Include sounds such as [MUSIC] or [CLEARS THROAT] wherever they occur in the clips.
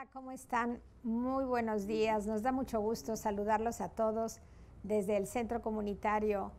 Hola, ¿cómo están? Muy buenos días. Nos da mucho gusto saludarlos a todos desde el Centro Comunitario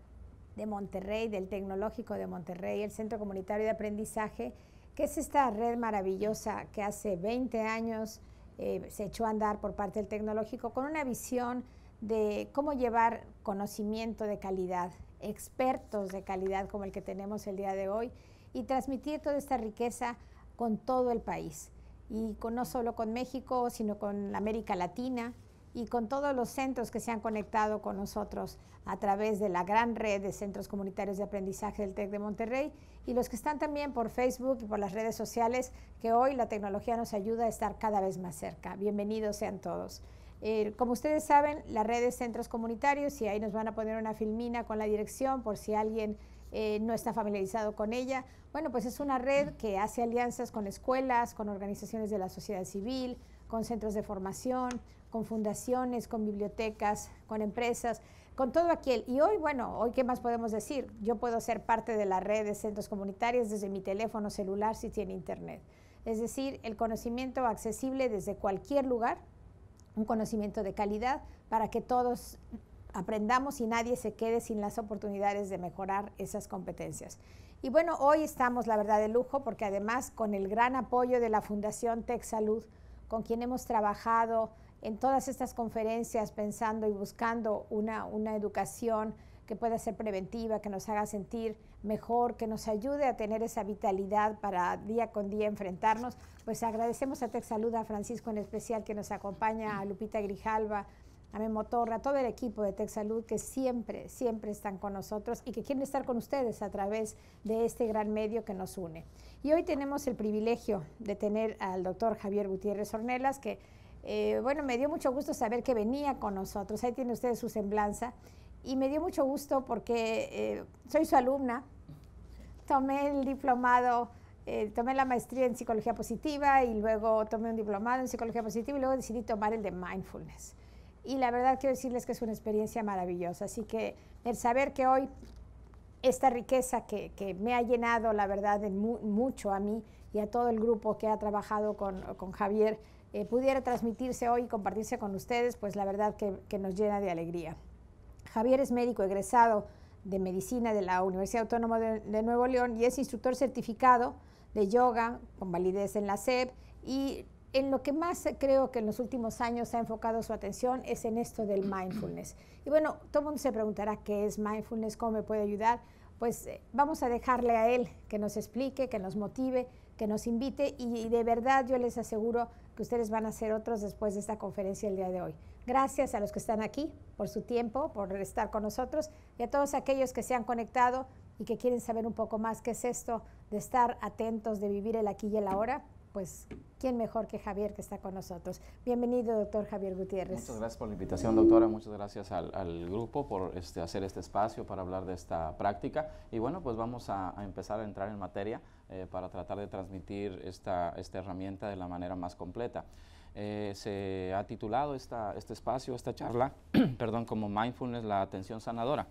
de Monterrey, del Tecnológico de Monterrey, el Centro Comunitario de Aprendizaje, que es esta red maravillosa que hace 20 años eh, se echó a andar por parte del Tecnológico con una visión de cómo llevar conocimiento de calidad, expertos de calidad como el que tenemos el día de hoy, y transmitir toda esta riqueza con todo el país y no solo con México, sino con América Latina y con todos los centros que se han conectado con nosotros a través de la gran red de centros comunitarios de aprendizaje del TEC de Monterrey y los que están también por Facebook y por las redes sociales, que hoy la tecnología nos ayuda a estar cada vez más cerca. Bienvenidos sean todos. Eh, como ustedes saben, la red de centros comunitarios, y ahí nos van a poner una filmina con la dirección por si alguien eh, no está familiarizado con ella. Bueno, pues es una red que hace alianzas con escuelas, con organizaciones de la sociedad civil, con centros de formación, con fundaciones, con bibliotecas, con empresas, con todo aquel. Y hoy, bueno, hoy qué más podemos decir? Yo puedo ser parte de la red de centros comunitarios desde mi teléfono celular si tiene internet. Es decir, el conocimiento accesible desde cualquier lugar, un conocimiento de calidad para que todos aprendamos y nadie se quede sin las oportunidades de mejorar esas competencias. Y bueno, hoy estamos, la verdad, de lujo porque además con el gran apoyo de la Fundación Tech con quien hemos trabajado en todas estas conferencias pensando y buscando una, una educación que pueda ser preventiva, que nos haga sentir mejor, que nos ayude a tener esa vitalidad para día con día enfrentarnos, pues agradecemos a Tech a Francisco en especial que nos acompaña, a Lupita Grijalva, a Memo a todo el equipo de TechSalud que siempre, siempre están con nosotros y que quieren estar con ustedes a través de este gran medio que nos une. Y hoy tenemos el privilegio de tener al doctor Javier Gutiérrez Ornelas, que, eh, bueno, me dio mucho gusto saber que venía con nosotros. Ahí tiene usted su semblanza. Y me dio mucho gusto porque eh, soy su alumna, tomé el diplomado. Eh, tomé la maestría en psicología positiva y luego tomé un diplomado en psicología positiva y luego decidí tomar el de mindfulness y la verdad quiero decirles que es una experiencia maravillosa. Así que el saber que hoy esta riqueza que, me ha llenado, la verdad, mucho a mí y a todo el grupo que ha trabajado con, Javier, eh, pudiera transmitirse hoy y compartirse con ustedes, pues la verdad que, nos llena de alegría. Javier es médico egresado de Medicina de la Universidad Autónoma de, Nuevo León y es instructor certificado de yoga con validez en la SEP y en lo que más creo que en los últimos años ha enfocado su atención es en esto del [CLEARS THROAT] mindfulness. Y bueno, todo el mundo se preguntará qué es mindfulness, cómo me puede ayudar. Pues eh, vamos a dejarle a él que nos explique, que nos motive, que nos invite y, y, de verdad yo les aseguro que ustedes van a ser otros después de esta conferencia el día de hoy. Gracias a los que están aquí por su tiempo, por estar con nosotros y a todos aquellos que se han conectado y que quieren saber un poco más qué es esto de estar atentos, de vivir el aquí y el ahora pues quién mejor que Javier que está con nosotros. Bienvenido, doctor Javier Gutiérrez. Muchas gracias por la invitación, doctora. Muchas gracias al, grupo por este, hacer este espacio para hablar de esta práctica. Y bueno, pues vamos a, empezar a entrar en materia eh, para tratar de transmitir esta, herramienta de la manera más completa. Eh, se ha titulado este espacio, esta charla, [CLEARS THROAT] perdón, como Mindfulness, la atención sanadora.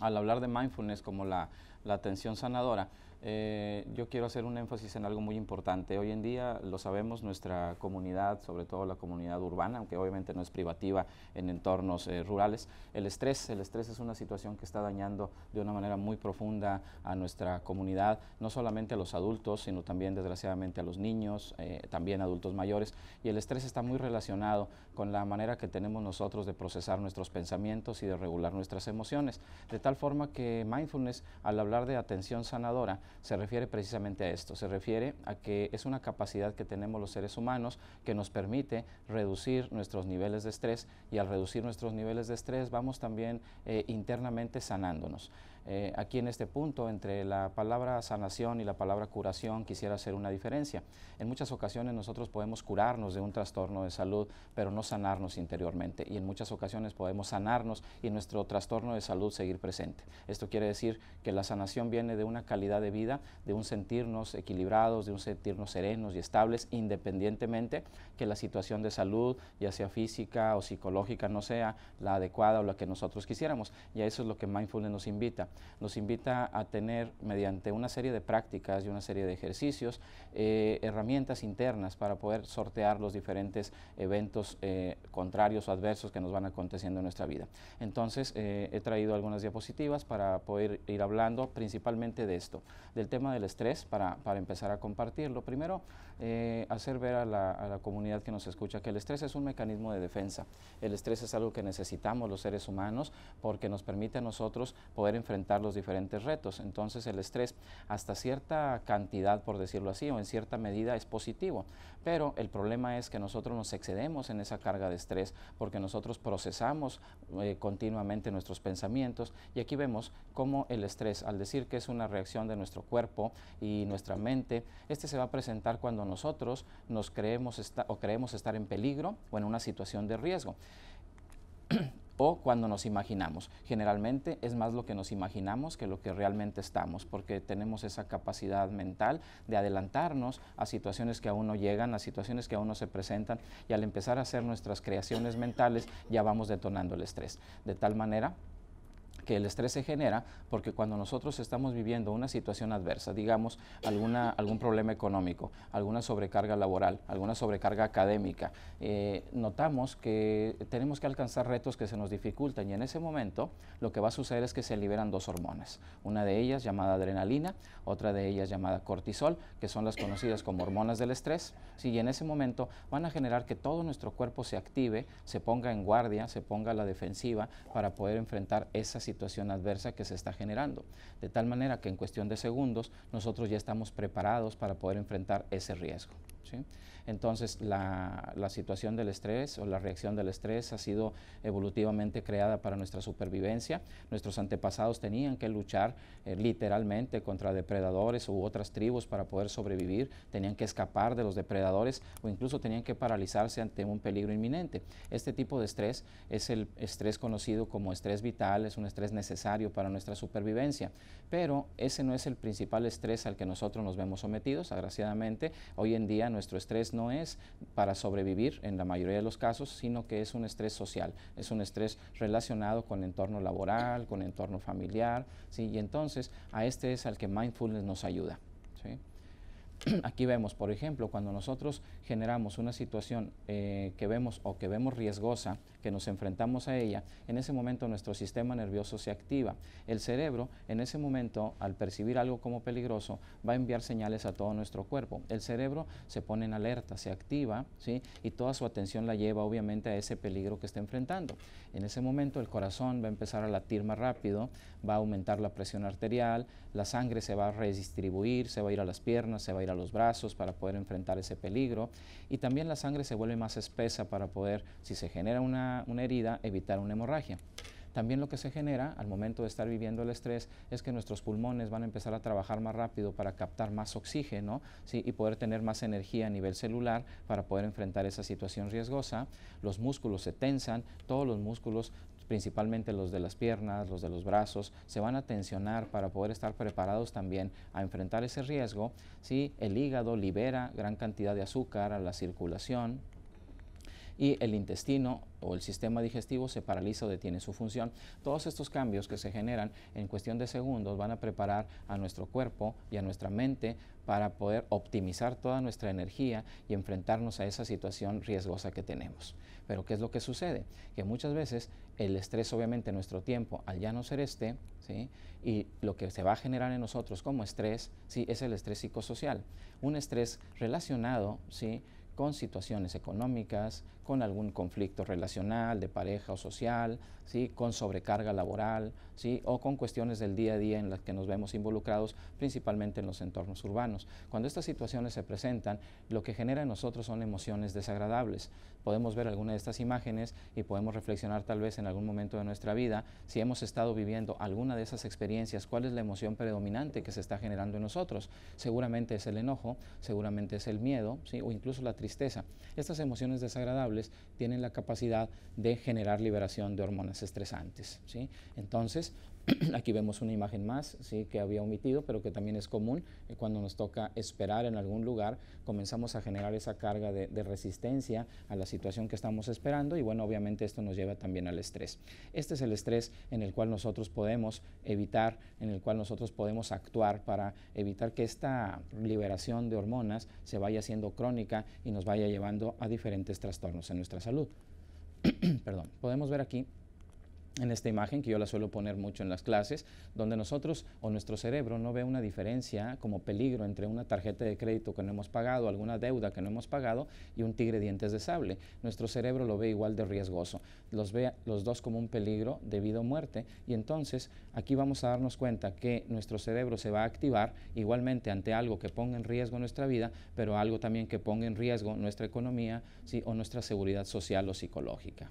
Al hablar de mindfulness como la atención sanadora, eh, yo quiero hacer un énfasis en algo muy importante. Hoy en día, lo sabemos, nuestra comunidad, sobre todo la comunidad urbana, aunque obviamente no es privativa en entornos eh, rurales, el estrés, el estrés es una situación que está dañando de una manera muy profunda a nuestra comunidad, no solamente a los adultos, sino también desgraciadamente a los niños, eh, también adultos mayores. Y el estrés está muy relacionado con la manera que tenemos nosotros de procesar nuestros pensamientos y de regular nuestras emociones. De tal forma que mindfulness, al hablar de atención sanadora, se refiere precisamente a esto, se refiere a que es una capacidad que tenemos los seres humanos que nos permite reducir nuestros niveles de estrés y al reducir nuestros niveles de estrés vamos también eh, internamente sanándonos. Eh, aquí en este punto, entre la palabra sanación y la palabra curación, quisiera hacer una diferencia. En muchas ocasiones nosotros podemos curarnos de un trastorno de salud, pero no sanarnos interiormente. Y en muchas ocasiones podemos sanarnos y nuestro trastorno de salud seguir presente. Esto quiere decir que la sanación viene de una calidad de vida vida, de un sentirnos equilibrados, de un sentirnos serenos y estables, independientemente que la situación de salud, ya sea física o psicológica, no sea la adecuada o la que nosotros quisiéramos. Y eso es lo que Mindfulness nos invita. Nos invita a tener, mediante una serie de prácticas y una serie de ejercicios, eh, herramientas internas para poder sortear los diferentes eventos eh, contrarios o adversos que nos van aconteciendo en nuestra vida. Entonces, eh, he traído algunas diapositivas para poder ir hablando principalmente de esto del tema del estrés para, empezar a compartirlo. Primero, eh, hacer ver a la, comunidad que nos escucha que el estrés es un mecanismo de defensa. El estrés es algo que necesitamos los seres humanos porque nos permite a nosotros poder enfrentar los diferentes retos. Entonces el estrés hasta cierta cantidad, por decirlo así, o en cierta medida es positivo. Pero el problema es que nosotros nos excedemos en esa carga de estrés porque nosotros procesamos eh, continuamente nuestros pensamientos y aquí vemos cómo el estrés, al decir que es una reacción de nuestro cuerpo y nuestra mente. Este se va a presentar cuando nosotros nos creemos o creemos estar en peligro o en una situación de riesgo. [CLEARS THROAT] o cuando nos imaginamos. Generalmente es más lo que nos imaginamos que lo que realmente estamos, porque tenemos esa capacidad mental de adelantarnos a situaciones que aún no llegan, a situaciones que aún no se presentan, y al empezar a hacer nuestras creaciones mentales ya vamos detonando el estrés. De tal manera que el estrés se genera, porque cuando nosotros estamos viviendo una situación adversa, digamos alguna, algún problema económico, alguna sobrecarga laboral, alguna sobrecarga académica, eh, notamos que tenemos que alcanzar retos que se nos dificultan y en ese momento lo que va a suceder es que se liberan dos hormonas, una de ellas llamada adrenalina, otra de ellas llamada cortisol, que son las conocidas como hormonas del estrés, sí, y en ese momento van a generar que todo nuestro cuerpo se active, se ponga en guardia, se ponga a la defensiva para poder enfrentar esa situación situación adversa que se está generando. De tal manera que en cuestión de segundos nosotros ya estamos preparados para poder enfrentar ese riesgo. Entonces, la, situación del estrés o la reacción del estrés ha sido evolutivamente creada para nuestra supervivencia. Nuestros antepasados tenían que luchar eh, literalmente contra depredadores u otras tribus para poder sobrevivir, tenían que escapar de los depredadores o incluso tenían que paralizarse ante un peligro inminente. Este tipo de estrés es el estrés conocido como estrés vital, es un estrés necesario para nuestra supervivencia, pero ese no es el principal estrés al que nosotros nos vemos sometidos. Agraciadamente, hoy en día nuestro estrés no es para sobrevivir en la mayoría de los casos, sino que es un estrés social, es un estrés relacionado con entorno laboral, con entorno familiar, y entonces a este es al que mindfulness nos ayuda. [CLEARS THROAT] Aquí vemos, por ejemplo, cuando nosotros generamos una situación eh, que vemos o que vemos riesgosa que nos enfrentamos a ella, en ese momento nuestro sistema nervioso se activa. El cerebro, en ese momento, al percibir algo como peligroso, va a enviar señales a todo nuestro cuerpo. El cerebro se pone en alerta, se activa, ¿sí? Y toda su atención la lleva, obviamente, a ese peligro que está enfrentando. En ese momento, el corazón va a empezar a latir más rápido, va a aumentar la presión arterial, la sangre se va a redistribuir, se va a ir a las piernas, se va a ir a los brazos para poder enfrentar ese peligro. Y también la sangre se vuelve más espesa para poder, si se genera una una, herida, evitar una hemorragia. También lo que se genera al momento de estar viviendo el estrés es que nuestros pulmones van a empezar a trabajar más rápido para captar más oxígeno y poder tener más energía a nivel celular para poder enfrentar esa situación riesgosa. Los músculos se tensan, todos los músculos principalmente los de las piernas, los de los brazos, se van a tensionar para poder estar preparados también a enfrentar ese riesgo. ¿sí? El hígado libera gran cantidad de azúcar a la circulación, y el intestino o el sistema digestivo se paraliza o detiene su función. Todos estos cambios que se generan en cuestión de segundos van a preparar a nuestro cuerpo y a nuestra mente para poder optimizar toda nuestra energía y enfrentarnos a esa situación riesgosa que tenemos. Pero ¿qué es lo que sucede? Que muchas veces el estrés, obviamente, nuestro tiempo, al ya no ser este, y lo que se va a generar en nosotros como estrés, ¿sí? es el estrés psicosocial. Un estrés relacionado, ¿sí? con situaciones económicas, con algún conflicto relacional, de pareja o social, ¿sí? con sobrecarga laboral ¿sí? o con cuestiones del día a día en las que nos vemos involucrados, principalmente en los entornos urbanos. Cuando estas situaciones se presentan, lo que genera en nosotros son emociones desagradables podemos ver alguna de estas imágenes y podemos reflexionar tal vez en algún momento de nuestra vida si hemos estado viviendo alguna de esas experiencias, cuál es la emoción predominante que se está generando en nosotros. Seguramente es el enojo, seguramente es el miedo ¿sí? o incluso la tristeza. Estas emociones desagradables tienen la capacidad de generar liberación de hormonas estresantes. ¿sí? Entonces, [CLEARS THROAT] Aquí vemos una imagen más ¿sí? que había omitido, pero que también es común eh, cuando nos toca esperar en algún lugar, comenzamos a generar esa carga de, de resistencia a la situación que estamos esperando y bueno, obviamente esto nos lleva también al estrés. Este es el estrés en el cual nosotros podemos evitar, en el cual nosotros podemos actuar para evitar que esta liberación de hormonas se vaya haciendo crónica y nos vaya llevando a diferentes trastornos en nuestra salud. [CLEARS THROAT] Perdón, podemos ver aquí en esta imagen que yo la suelo poner mucho en las clases, donde nosotros o nuestro cerebro no ve una diferencia como peligro entre una tarjeta de crédito que no hemos pagado, alguna deuda que no hemos pagado y un tigre dientes de sable. Nuestro cerebro lo ve igual de riesgoso, los ve los dos como un peligro de vida o muerte y entonces aquí vamos a darnos cuenta que nuestro cerebro se va a activar igualmente ante algo que ponga en riesgo nuestra vida, pero algo también que ponga en riesgo nuestra economía o nuestra seguridad social o psicológica.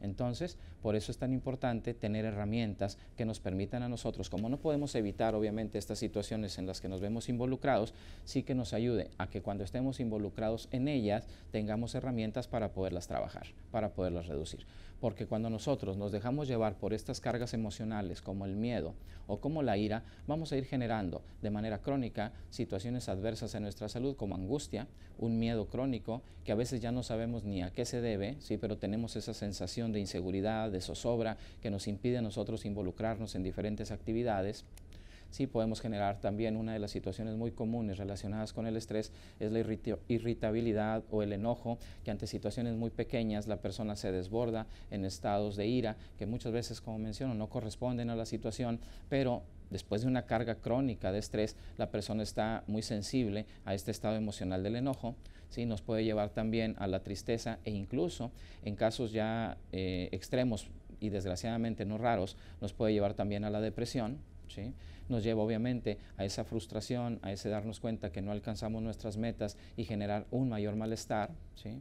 Entonces, por eso es tan importante tener herramientas que nos permitan a nosotros, como no podemos evitar obviamente estas situaciones en las que nos vemos involucrados, sí que nos ayude a que cuando estemos involucrados en ellas tengamos herramientas para poderlas trabajar, para poderlas reducir. Porque cuando nosotros nos dejamos llevar por estas cargas emocionales como el miedo o como la ira, vamos a ir generando de manera crónica situaciones adversas a nuestra salud como angustia, un miedo crónico que a veces ya no sabemos ni a qué se debe, sí, pero tenemos esa sensación de inseguridad, de zozobra que nos impide a nosotros involucrarnos en diferentes actividades sí podemos generar también una de las situaciones muy comunes relacionadas con el estrés, es la irritabilidad o el enojo, que ante situaciones muy pequeñas la persona se desborda en estados de ira, que muchas veces, como menciono, no corresponden a la situación, pero después de una carga crónica de estrés, la persona está muy sensible a este estado emocional del enojo, ¿sí? nos puede llevar también a la tristeza e incluso en casos ya eh, extremos y desgraciadamente no raros, nos puede llevar también a la depresión. ¿sí? nos lleva obviamente a esa frustración, a ese darnos cuenta que no alcanzamos nuestras metas y generar un mayor malestar. ¿sí?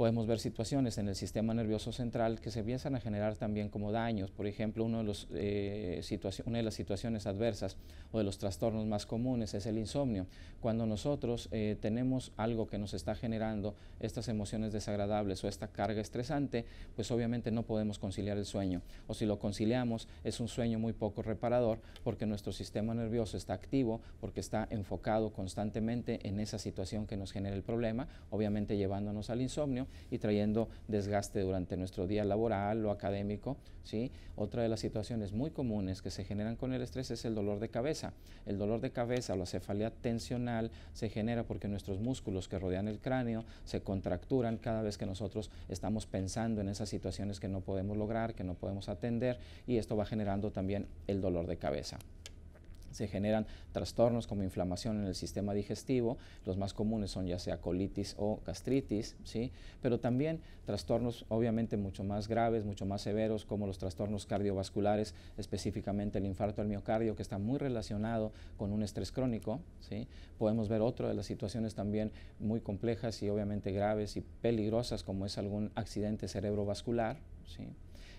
podemos ver situaciones en el sistema nervioso central que se empiezan a generar también como daños. Por ejemplo, uno de eh, una de las situaciones adversas o de los trastornos más comunes es el insomnio. Cuando nosotros eh, tenemos algo que nos está generando estas emociones desagradables o esta carga estresante, pues obviamente no podemos conciliar el sueño. O si lo conciliamos, es un sueño muy poco reparador porque nuestro sistema nervioso está activo, porque está enfocado constantemente en esa situación que nos genera el problema, obviamente llevándonos al insomnio y trayendo desgaste durante nuestro día laboral o académico. ¿sí? Otra de las situaciones muy comunes que se generan con el estrés es el dolor de cabeza. El dolor de cabeza o la cefalea tensional se genera porque nuestros músculos que rodean el cráneo se contracturan cada vez que nosotros estamos pensando en esas situaciones que no podemos lograr, que no podemos atender y esto va generando también el dolor de cabeza se generan trastornos como inflamación en el sistema digestivo, los más comunes son ya sea colitis o gastritis, ¿sí? pero también trastornos obviamente mucho más graves, mucho más severos, como los trastornos cardiovasculares, específicamente el infarto al miocardio, que está muy relacionado con un estrés crónico. ¿sí? Podemos ver otra de las situaciones también muy complejas y obviamente graves y peligrosas, como es algún accidente cerebrovascular. ¿sí?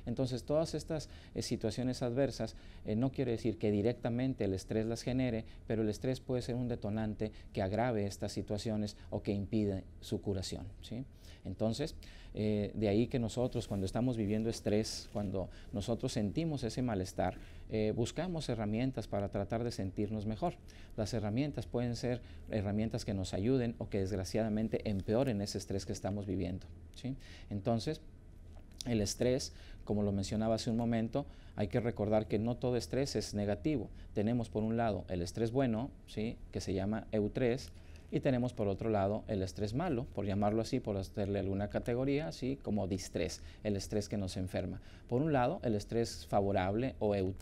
Entonces, todas estas eh, situaciones adversas eh, no quiere decir que directamente el estrés las genere, pero el estrés puede ser un detonante que agrave estas situaciones o que impide su curación. Entonces, eh, de ahí que nosotros cuando estamos viviendo estrés, cuando nosotros sentimos ese malestar, buscamos herramientas para tratar de sentirnos mejor. Las herramientas pueden ser herramientas que nos ayuden o que desgraciadamente empeoren ese estrés que estamos viviendo. ¿sí? Entonces, el estrés, como lo mencionaba hace un momento, hay que recordar que no todo estrés es negativo. Tenemos por un lado el estrés bueno, ¿sí? que se llama EU3, y tenemos por otro lado el estrés malo, por llamarlo así, por hacerle alguna categoría, así como distrés, el estrés que nos enferma. Por un lado, el estrés favorable o eu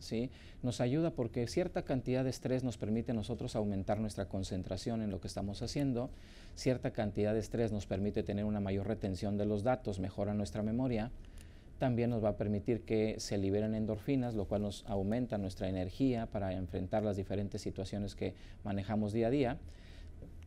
¿sí? nos ayuda porque cierta cantidad de estrés nos permite a nosotros aumentar nuestra concentración en lo que estamos haciendo, cierta cantidad de estrés nos permite tener una mayor retención de los datos, mejora nuestra memoria, también nos va a permitir que se liberen endorfinas, lo cual nos aumenta nuestra energía para enfrentar las diferentes situaciones que manejamos día a día.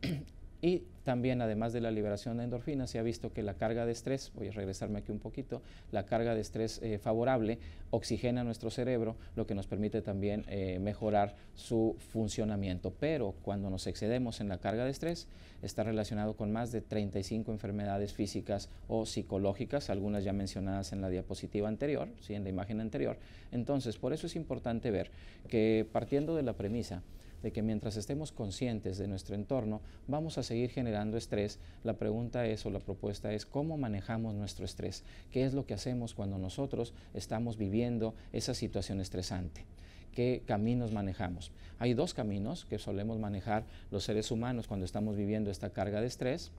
[CLEARS THROAT] y también, además de la liberación de endorfinas se ha visto que la carga de estrés, voy a regresarme aquí un poquito, la carga de estrés eh, favorable oxigena nuestro cerebro, lo que nos permite también eh, mejorar su funcionamiento. Pero cuando nos excedemos en la carga de estrés, está relacionado con más de 35 enfermedades físicas o psicológicas, algunas ya mencionadas en la diapositiva anterior, ¿sí? en la imagen anterior. Entonces, por eso es importante ver que partiendo de la premisa, de que mientras estemos conscientes de nuestro entorno, vamos a seguir generando estrés. La pregunta es o la propuesta es cómo manejamos nuestro estrés, qué es lo que hacemos cuando nosotros estamos viviendo esa situación estresante qué caminos manejamos. Hay dos caminos que solemos manejar los seres humanos cuando estamos viviendo esta carga de estrés.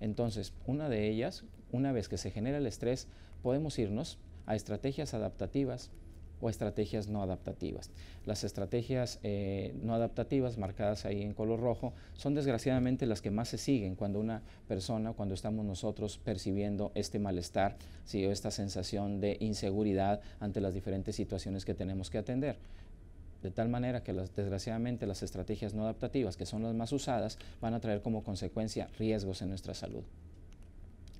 Entonces, una de ellas, una vez que se genera el estrés, podemos irnos a estrategias adaptativas o estrategias no adaptativas. Las estrategias eh, no adaptativas marcadas ahí en color rojo son desgraciadamente las que más se siguen cuando una persona, cuando estamos nosotros percibiendo este malestar ¿sí? o esta sensación de inseguridad ante las diferentes situaciones que tenemos que atender. De tal manera que desgraciadamente las estrategias no adaptativas, que son las más usadas, van a traer como consecuencia riesgos en nuestra salud.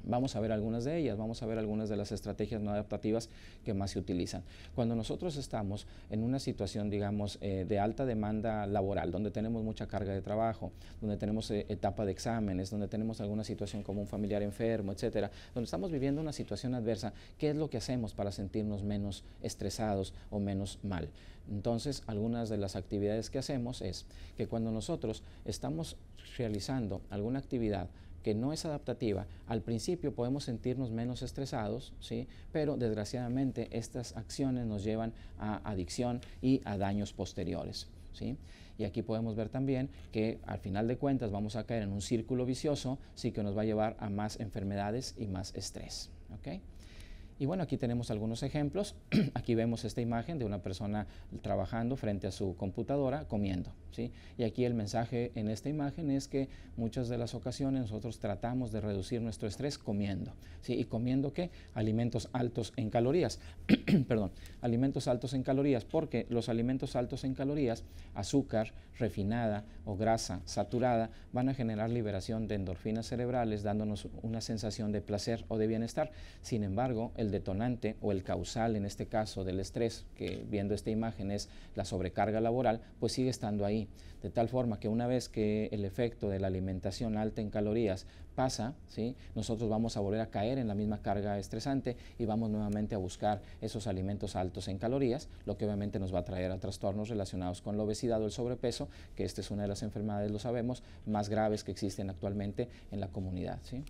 Vamos a ver algunas de ellas, vamos a ver algunas de las estrategias no adaptativas que más se utilizan. Cuando nosotros estamos en una situación, digamos, eh, de alta demanda laboral, donde tenemos mucha carga de trabajo, donde tenemos eh, etapa de exámenes, donde tenemos alguna situación como un familiar enfermo, etcétera, donde estamos viviendo una situación adversa, ¿qué es lo que hacemos para sentirnos menos estresados o menos mal? Entonces, algunas de las actividades que hacemos es que cuando nosotros estamos realizando alguna actividad que no es adaptativa, al principio podemos sentirnos menos estresados, ¿sí? pero desgraciadamente estas acciones nos llevan a adicción y a daños posteriores. ¿Sí? Y aquí podemos ver también que al final de cuentas vamos a caer en un círculo vicioso, sí que nos va a llevar a más enfermedades y más estrés. Y bueno, aquí tenemos algunos ejemplos. [CLEARS THROAT] aquí vemos esta imagen de una persona trabajando frente a su computadora comiendo. Y aquí el mensaje en esta imagen es que muchas de las ocasiones nosotros tratamos de reducir nuestro estrés comiendo, ¿Y comiendo qué? Alimentos altos en calorías, [CLEARS THROAT] perdón, alimentos altos en calorías, porque los alimentos altos en calorías, azúcar refinada o grasa saturada, van a generar liberación de endorfinas cerebrales, dándonos una sensación de placer o de bienestar. Sin embargo, el detonante o el causal en este caso del estrés, que viendo esta imagen es la sobrecarga laboral, pues sigue estando ahí de tal forma que una vez que el efecto de la alimentación alta en calorías pasa, ¿sí? nosotros vamos a volver a caer en la misma carga estresante y vamos nuevamente a buscar esos alimentos altos en calorías, lo que obviamente nos va a traer a trastornos relacionados con la obesidad o el sobrepeso, que esta es una de las enfermedades, lo sabemos, más graves que existen actualmente en la comunidad. ¿sí?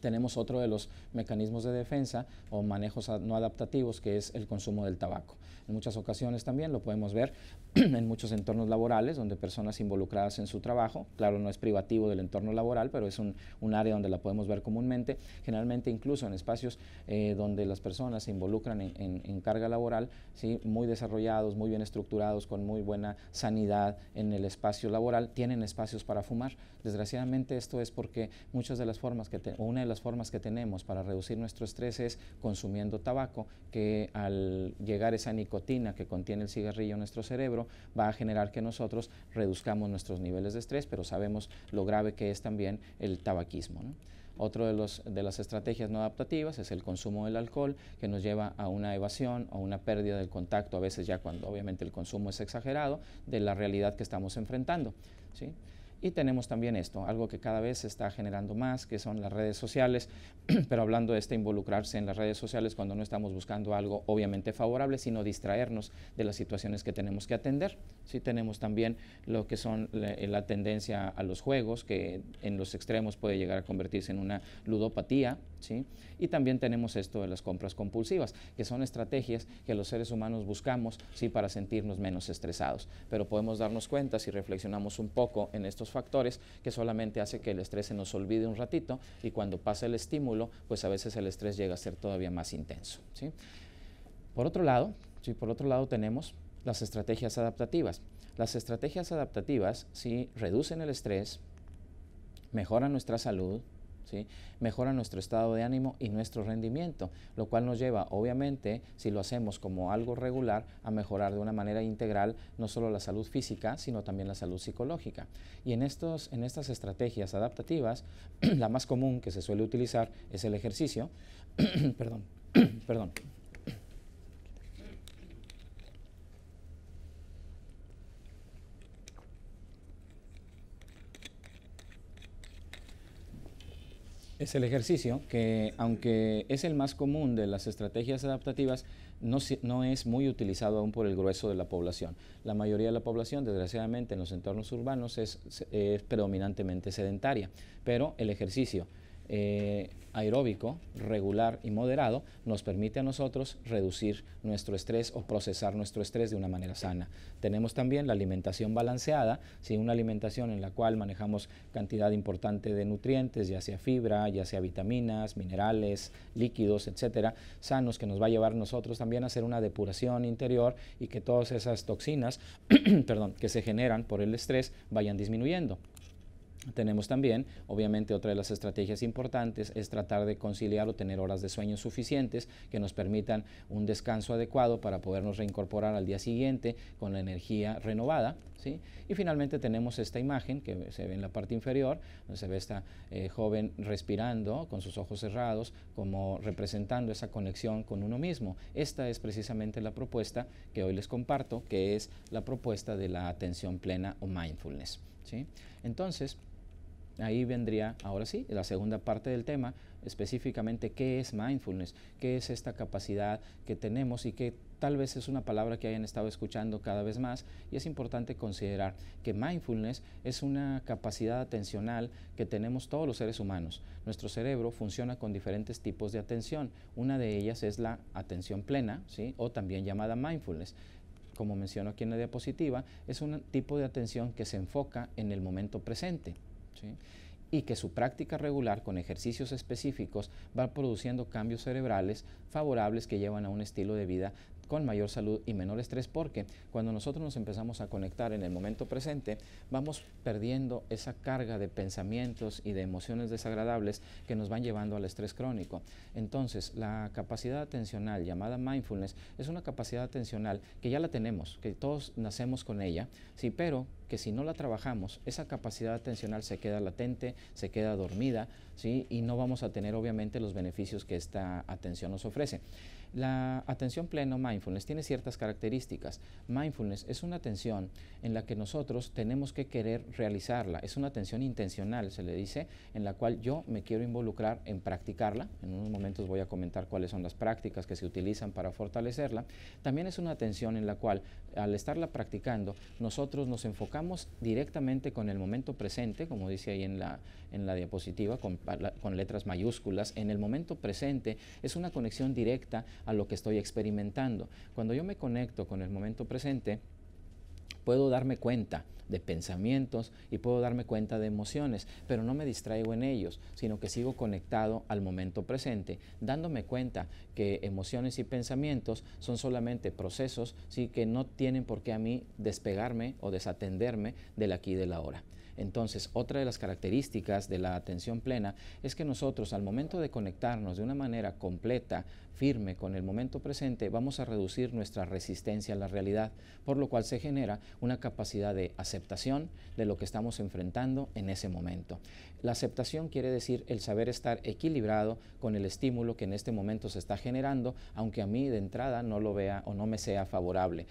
tenemos otro de los mecanismos de defensa o manejos no adaptativos que es el consumo del tabaco. En muchas ocasiones también lo podemos ver [CLEARS THROAT] en muchos entornos laborales donde personas involucradas en su trabajo, claro, no es privativo del entorno laboral, pero es un, un área donde la podemos ver comúnmente, generalmente incluso en espacios eh, donde las personas se involucran en, carga laboral, ¿sí? muy desarrollados, muy bien estructurados, con muy buena sanidad en el espacio laboral, tienen espacios para fumar. Desgraciadamente esto es porque muchas de las formas que, te, las formas que tenemos para reducir nuestro estrés es consumiendo tabaco, que al llegar esa nicotina que contiene el cigarrillo en nuestro cerebro va a generar que nosotros reduzcamos nuestros niveles de estrés, pero sabemos lo grave que es también el tabaquismo. Otro de, los, de las estrategias no adaptativas es el consumo del alcohol, que nos lleva a una evasión o una pérdida del contacto, a veces ya cuando obviamente el consumo es exagerado, de la realidad que estamos enfrentando. ¿sí? Y tenemos también esto, algo que cada vez se está generando más, que son las redes sociales, [CLEARS THROAT] pero hablando de este involucrarse en las redes sociales cuando no estamos buscando algo obviamente favorable, sino distraernos de las situaciones que tenemos que atender. Sí tenemos también lo que son la eh, tendencia a los juegos, que en los extremos puede llegar a convertirse en una ludopatía, y también tenemos esto de las compras compulsivas, que son estrategias que los seres humanos buscamos ¿sí? para sentirnos menos estresados. Pero podemos darnos cuenta si reflexionamos un poco en estos factores que solamente hace que el estrés se nos olvide un ratito y cuando pasa el estímulo, pues a veces el estrés llega a ser todavía más intenso. ¿sí? Por otro lado, ¿sí? por otro lado tenemos las estrategias adaptativas. Las estrategias adaptativas ¿sí? reducen el estrés, mejoran nuestra salud, Mejora nuestro estado de ánimo y nuestro rendimiento, lo cual nos lleva, obviamente, si lo hacemos como algo regular, a mejorar de una manera integral no solo la salud física, sino también la salud psicológica. Y en, estos, en estas estrategias adaptativas, [CLEARS THROAT] la más común que se suele utilizar es el ejercicio, [CLEARS THROAT] perdón, [CLEARS THROAT] perdón, Es el ejercicio que, aunque es el más común de las estrategias adaptativas, no, no, es muy utilizado aún por el grueso de la población. La mayoría de la población, desgraciadamente, en los entornos urbanos es predominantemente sedentaria, pero el ejercicio eh, aeróbico, regular y moderado nos permite a nosotros reducir nuestro estrés o procesar nuestro estrés de una manera sana. Tenemos también la alimentación balanceada, si una alimentación en la cual manejamos cantidad importante de nutrientes, ya sea fibra, ya sea vitaminas, minerales, líquidos, etcétera, sanos que nos va a llevar nosotros también a hacer una depuración interior y que todas esas toxinas, [CLEARS THROAT] perdón, que se generan por el estrés vayan disminuyendo. Tenemos también, obviamente, otra de las estrategias importantes es tratar de conciliar o tener horas de sueño suficientes que nos permitan un descanso adecuado para podernos reincorporar al día siguiente con la energía renovada. ¿sí? Y finalmente tenemos esta imagen que se ve en la parte inferior, donde se ve esta eh, joven respirando con sus ojos cerrados, como representando esa conexión con uno mismo. Esta es precisamente la propuesta que hoy les comparto, que es la propuesta de la atención plena o mindfulness. ¿sí? Entonces, ahí vendría, ahora sí, la segunda parte del tema, específicamente qué es mindfulness, qué es esta capacidad que tenemos y que tal vez es una palabra que hayan estado escuchando cada vez más y es importante considerar que mindfulness es una capacidad atencional que tenemos todos los seres humanos. Nuestro cerebro funciona con diferentes tipos de atención. Una de ellas es la atención plena, ¿sí? o también llamada mindfulness como menciono aquí en la diapositiva, es un tipo de atención que se enfoca en el momento presente, y que su práctica regular con ejercicios específicos va produciendo cambios cerebrales favorables que llevan a un estilo de vida con mayor salud y menor estrés porque cuando nosotros nos empezamos a conectar en el momento presente, vamos perdiendo esa carga de pensamientos y de emociones desagradables que nos van llevando al estrés crónico. Entonces, la capacidad atencional llamada mindfulness es una capacidad atencional que ya la tenemos, que todos nacemos con ella, sí, pero que si no la trabajamos, esa capacidad atencional se queda latente, se queda dormida, ¿sí? y no vamos a tener obviamente los beneficios que esta atención nos ofrece. La atención plena mindfulness tiene ciertas características. Mindfulness es una atención en la que nosotros tenemos que querer realizarla. Es una atención intencional, se le dice, en la cual yo me quiero involucrar en practicarla. En unos momentos voy a comentar cuáles son las prácticas que se utilizan para fortalecerla. También es una atención en la cual al estarla practicando nosotros nos enfocamos directamente con el momento presente, como dice ahí en la, diapositiva, con, con letras mayúsculas. En el momento presente es una conexión directa a lo que estoy experimentando. Cuando yo me conecto con el momento presente, Puedo darme cuenta de pensamientos y puedo darme cuenta de emociones, pero no me distraigo en ellos, sino que sigo conectado al momento presente, dándome cuenta que emociones y pensamientos son solamente procesos ¿sí? que no tienen por qué a mí despegarme o desatenderme del aquí y de la hora. Entonces, otra de las características de la atención plena es que nosotros al momento de conectarnos de una manera completa, firme con el momento presente, vamos a reducir nuestra resistencia a la realidad, por lo cual se genera una capacidad de aceptación de lo que estamos enfrentando en ese momento. La aceptación quiere decir el saber estar equilibrado con el estímulo que en este momento se está generando, aunque a mí de entrada no lo vea o no me sea favorable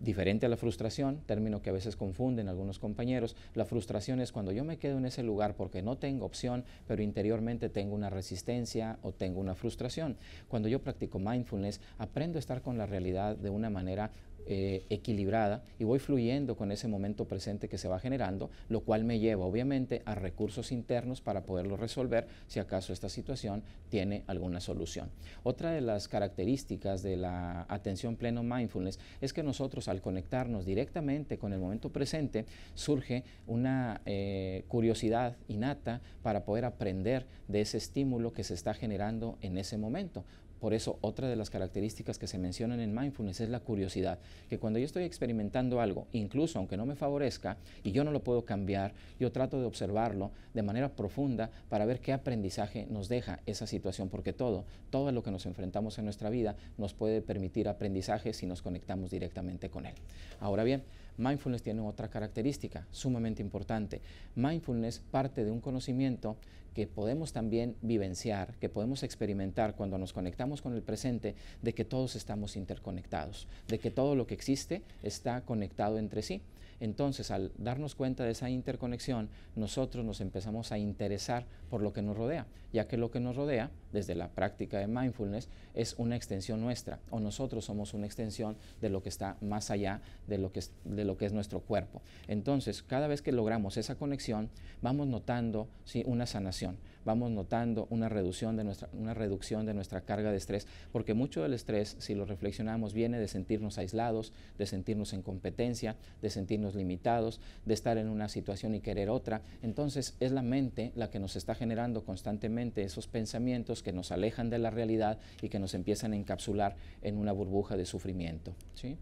diferente a la frustración, término que a veces confunden algunos compañeros, la frustración es cuando yo me quedo en ese lugar porque no tengo opción, pero interiormente tengo una resistencia o tengo una frustración. Cuando yo practico mindfulness, aprendo a estar con la realidad de una manera eh, equilibrada y voy fluyendo con ese momento presente que se va generando, lo cual me lleva obviamente a recursos internos para poderlo resolver si acaso esta situación tiene alguna solución. Otra de las características de la atención pleno mindfulness es que nosotros al conectarnos directamente con el momento presente surge una eh, curiosidad innata para poder aprender de ese estímulo que se está generando en ese momento. Por eso, otra de las características que se mencionan en mindfulness es la curiosidad, que cuando yo estoy experimentando algo, incluso aunque no me favorezca y yo no lo puedo cambiar, yo trato de observarlo de manera profunda para ver qué aprendizaje nos deja esa situación, porque todo, todo lo que nos enfrentamos en nuestra vida nos puede permitir aprendizaje si nos conectamos directamente con él. Ahora bien, mindfulness tiene otra característica sumamente importante. Mindfulness parte de un conocimiento que podemos también vivenciar, que podemos experimentar cuando nos conectamos con el presente, de que todos estamos interconectados, de que todo lo que existe está conectado entre sí. Entonces, al darnos cuenta de esa interconexión, nosotros nos empezamos a interesar por lo que nos rodea, ya que lo que nos rodea, desde la práctica de mindfulness, es una extensión nuestra, o nosotros somos una extensión de lo que está más allá de lo que es, de lo que es nuestro cuerpo. Entonces, cada vez que logramos esa conexión, vamos notando si una sanación Vamos notando una reducción, de nuestra, una reducción de nuestra carga de estrés, porque mucho del estrés, si lo reflexionamos, viene de sentirnos aislados, de sentirnos en competencia, de sentirnos limitados, de estar en una situación y querer otra. Entonces es la mente la que nos está generando constantemente esos pensamientos que nos alejan de la realidad y que nos empiezan a encapsular en una burbuja de sufrimiento. ¿sí?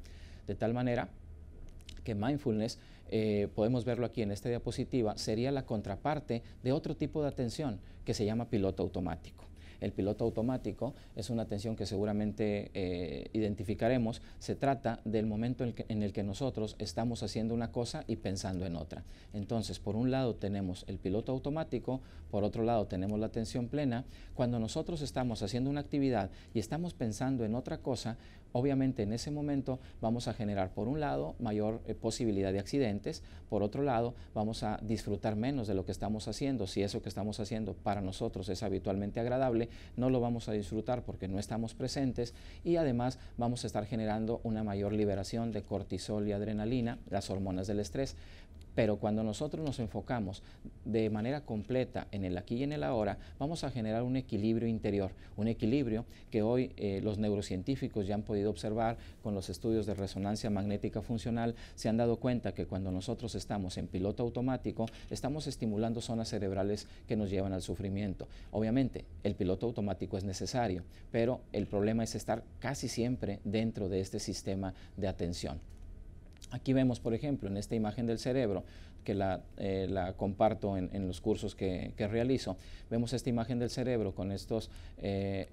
De tal manera que mindfulness eh, podemos verlo aquí en esta diapositiva, sería la contraparte de otro tipo de atención que se llama piloto automático. El piloto automático es una atención que seguramente eh, identificaremos. Se trata del momento en el, que, nosotros estamos haciendo una cosa y pensando en otra. Entonces, por un lado tenemos el piloto automático, por otro lado tenemos la atención plena. Cuando nosotros estamos haciendo una actividad y estamos pensando en otra cosa, obviamente en ese momento vamos a generar, por un lado, mayor eh, posibilidad de accidentes, por otro lado, vamos a disfrutar menos de lo que estamos haciendo. Si eso que estamos haciendo para nosotros es habitualmente agradable, no lo vamos a disfrutar porque no estamos presentes y además vamos a estar generando una mayor liberación de cortisol y adrenalina, las hormonas del estrés. Pero cuando nosotros nos enfocamos de manera completa en el aquí y en el ahora, vamos a generar un equilibrio interior, un equilibrio que hoy eh, los neurocientíficos ya han podido observar con los estudios de resonancia magnética funcional, se han dado cuenta que cuando nosotros estamos en piloto automático, estamos estimulando zonas cerebrales que nos llevan al sufrimiento. Obviamente, el piloto automático es necesario, pero el problema es estar casi siempre dentro de este sistema de atención. Aquí vemos, por ejemplo, en esta imagen del cerebro, que la, eh, comparto en, los cursos que, realizo, vemos esta imagen del cerebro con estos eh,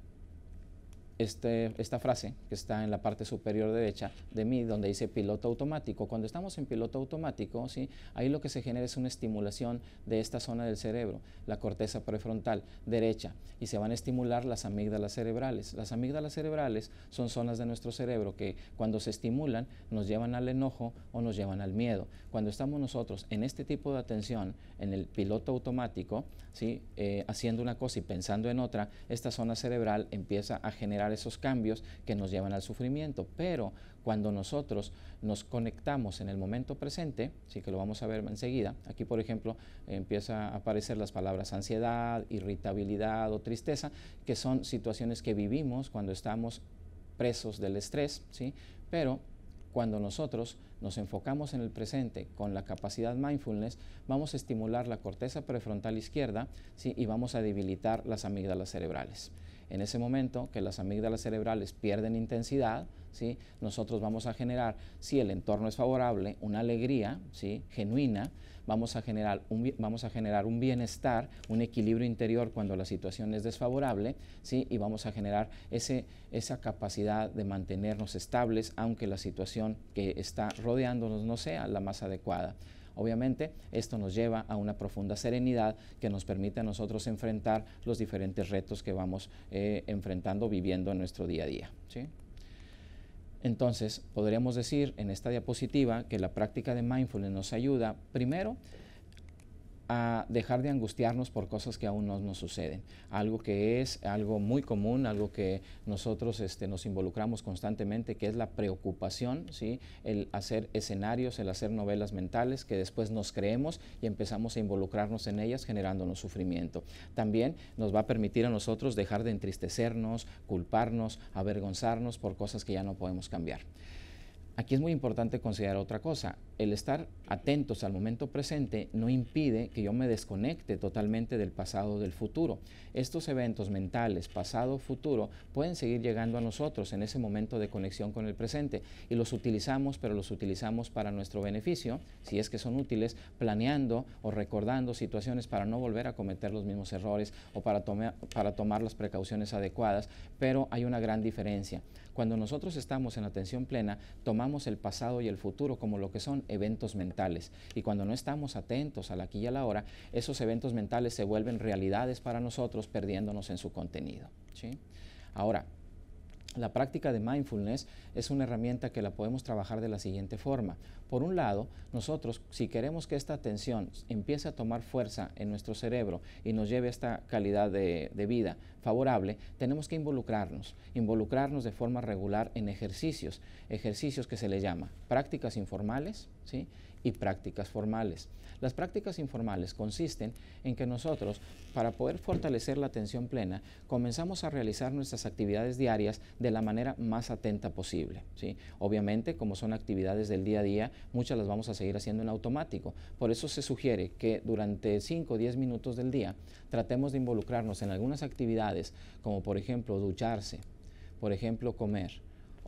este, esta frase que está en la parte superior derecha de mí, donde dice piloto automático. Cuando estamos en piloto automático, ¿sí? ahí lo que se genera es una estimulación de esta zona del cerebro, la corteza prefrontal derecha, y se van a estimular las amígdalas cerebrales. Las amígdalas cerebrales son zonas de nuestro cerebro que cuando se estimulan nos llevan al enojo o nos llevan al miedo. Cuando estamos nosotros en este tipo de atención, en el piloto automático, ¿sí? Eh, haciendo una cosa y pensando en otra, esta zona cerebral empieza a generar esos cambios que nos llevan al sufrimiento. Pero cuando nosotros nos conectamos en el momento presente, sí que lo vamos a ver enseguida, aquí por ejemplo empieza a aparecer las palabras ansiedad, irritabilidad o tristeza, que son situaciones que vivimos cuando estamos presos del estrés, ¿sí? pero cuando nosotros nos enfocamos en el presente con la capacidad mindfulness, vamos a estimular la corteza prefrontal izquierda y vamos a debilitar las amígdalas cerebrales. En ese momento que las amígdalas cerebrales pierden intensidad, nosotros vamos a generar, si el entorno es favorable, una alegría genuina, vamos a, generar un, bienestar, un equilibrio interior cuando la situación es desfavorable, y vamos a generar esa capacidad de mantenernos estables, aunque la situación que está rodeándonos no sea la más adecuada. Obviamente, esto nos lleva a una profunda serenidad que nos permite a nosotros enfrentar los diferentes retos que vamos eh, enfrentando, viviendo en nuestro día a día. Entonces, podríamos decir en esta diapositiva que la práctica de mindfulness nos ayuda, primero, a dejar de angustiarnos por cosas que aún no nos suceden. Algo que es algo muy común, algo que nosotros este, nos involucramos constantemente, que es la preocupación, ¿sí? el hacer escenarios, el hacer novelas mentales que después nos creemos y empezamos a involucrarnos en ellas generándonos sufrimiento. También nos va a permitir a nosotros dejar de entristecernos, culparnos, avergonzarnos por cosas que ya no podemos cambiar. Aquí es muy importante considerar otra cosa. El estar atentos al momento presente no impide que yo me desconecte totalmente del pasado o del futuro. Estos eventos mentales, pasado, futuro, pueden seguir llegando a nosotros en ese momento de conexión con el presente y los utilizamos, pero los utilizamos para nuestro beneficio, si es que son útiles, planeando o recordando situaciones para no volver a cometer los mismos errores o para, para tomar las precauciones adecuadas, pero hay una gran diferencia. Cuando nosotros estamos en atención plena, tomamos el pasado y el futuro como lo que son eventos mentales. Y cuando no estamos atentos a la aquí y a la hora, esos eventos mentales se vuelven realidades para nosotros, perdiéndonos en su contenido. Ahora, la práctica de mindfulness es una herramienta que la podemos trabajar de la siguiente forma. Por un lado, nosotros si queremos que esta atención empiece a tomar fuerza en nuestro cerebro y nos lleve a esta calidad de, vida favorable, tenemos que involucrarnos, involucrarnos de forma regular en ejercicios, ejercicios que se le llama prácticas informales, ¿sí? y prácticas formales. Las prácticas informales consisten en que nosotros, para poder fortalecer la atención plena, comenzamos a realizar nuestras actividades diarias de la manera más atenta posible. ¿sí? Obviamente, como son actividades del día a día, muchas las vamos a seguir haciendo en automático. Por eso se sugiere que durante 5 o 10 minutos del día tratemos de involucrarnos en algunas actividades, como por ejemplo ducharse, por ejemplo comer,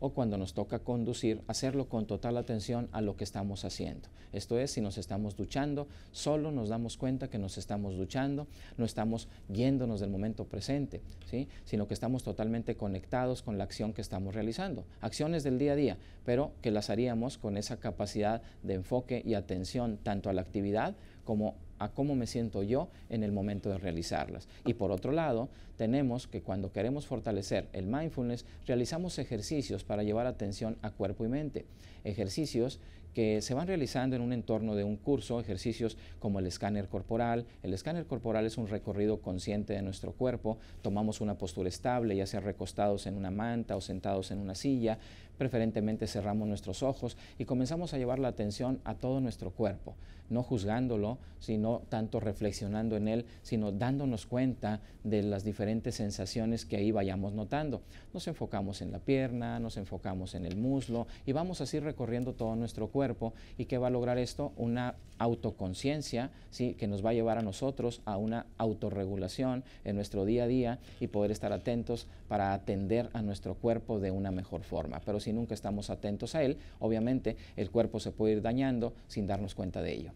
o cuando nos toca conducir, hacerlo con total atención a lo que estamos haciendo. Esto es, si nos estamos duchando, solo nos damos cuenta que nos estamos duchando, no estamos yéndonos del momento presente, ¿sí? sino que estamos totalmente conectados con la acción que estamos realizando. Acciones del día a día, pero que las haríamos con esa capacidad de enfoque y atención tanto a la actividad como a cómo me siento yo en el momento de realizarlas. Y por otro lado, tenemos que cuando queremos fortalecer el mindfulness, realizamos ejercicios para llevar atención a cuerpo y mente. Ejercicios que se van realizando en un entorno de un curso, ejercicios como el escáner corporal. El escáner corporal es un recorrido consciente de nuestro cuerpo, tomamos una postura estable, ya sea recostados en una manta o sentados en una silla, preferentemente cerramos nuestros ojos y comenzamos a llevar la atención a todo nuestro cuerpo, no juzgándolo, sino tanto reflexionando en él, sino dándonos cuenta de las diferentes sensaciones que ahí vayamos notando. Nos enfocamos en la pierna, nos enfocamos en el muslo y vamos así recorriendo todo nuestro cuerpo y que va a lograr esto una autoconciencia, ¿sí? que nos va a llevar a nosotros a una autorregulación en nuestro día a día y poder estar atentos para atender a nuestro cuerpo de una mejor forma. Pero nunca estamos atentos a él, obviamente el cuerpo se puede ir dañando sin darnos cuenta de ello.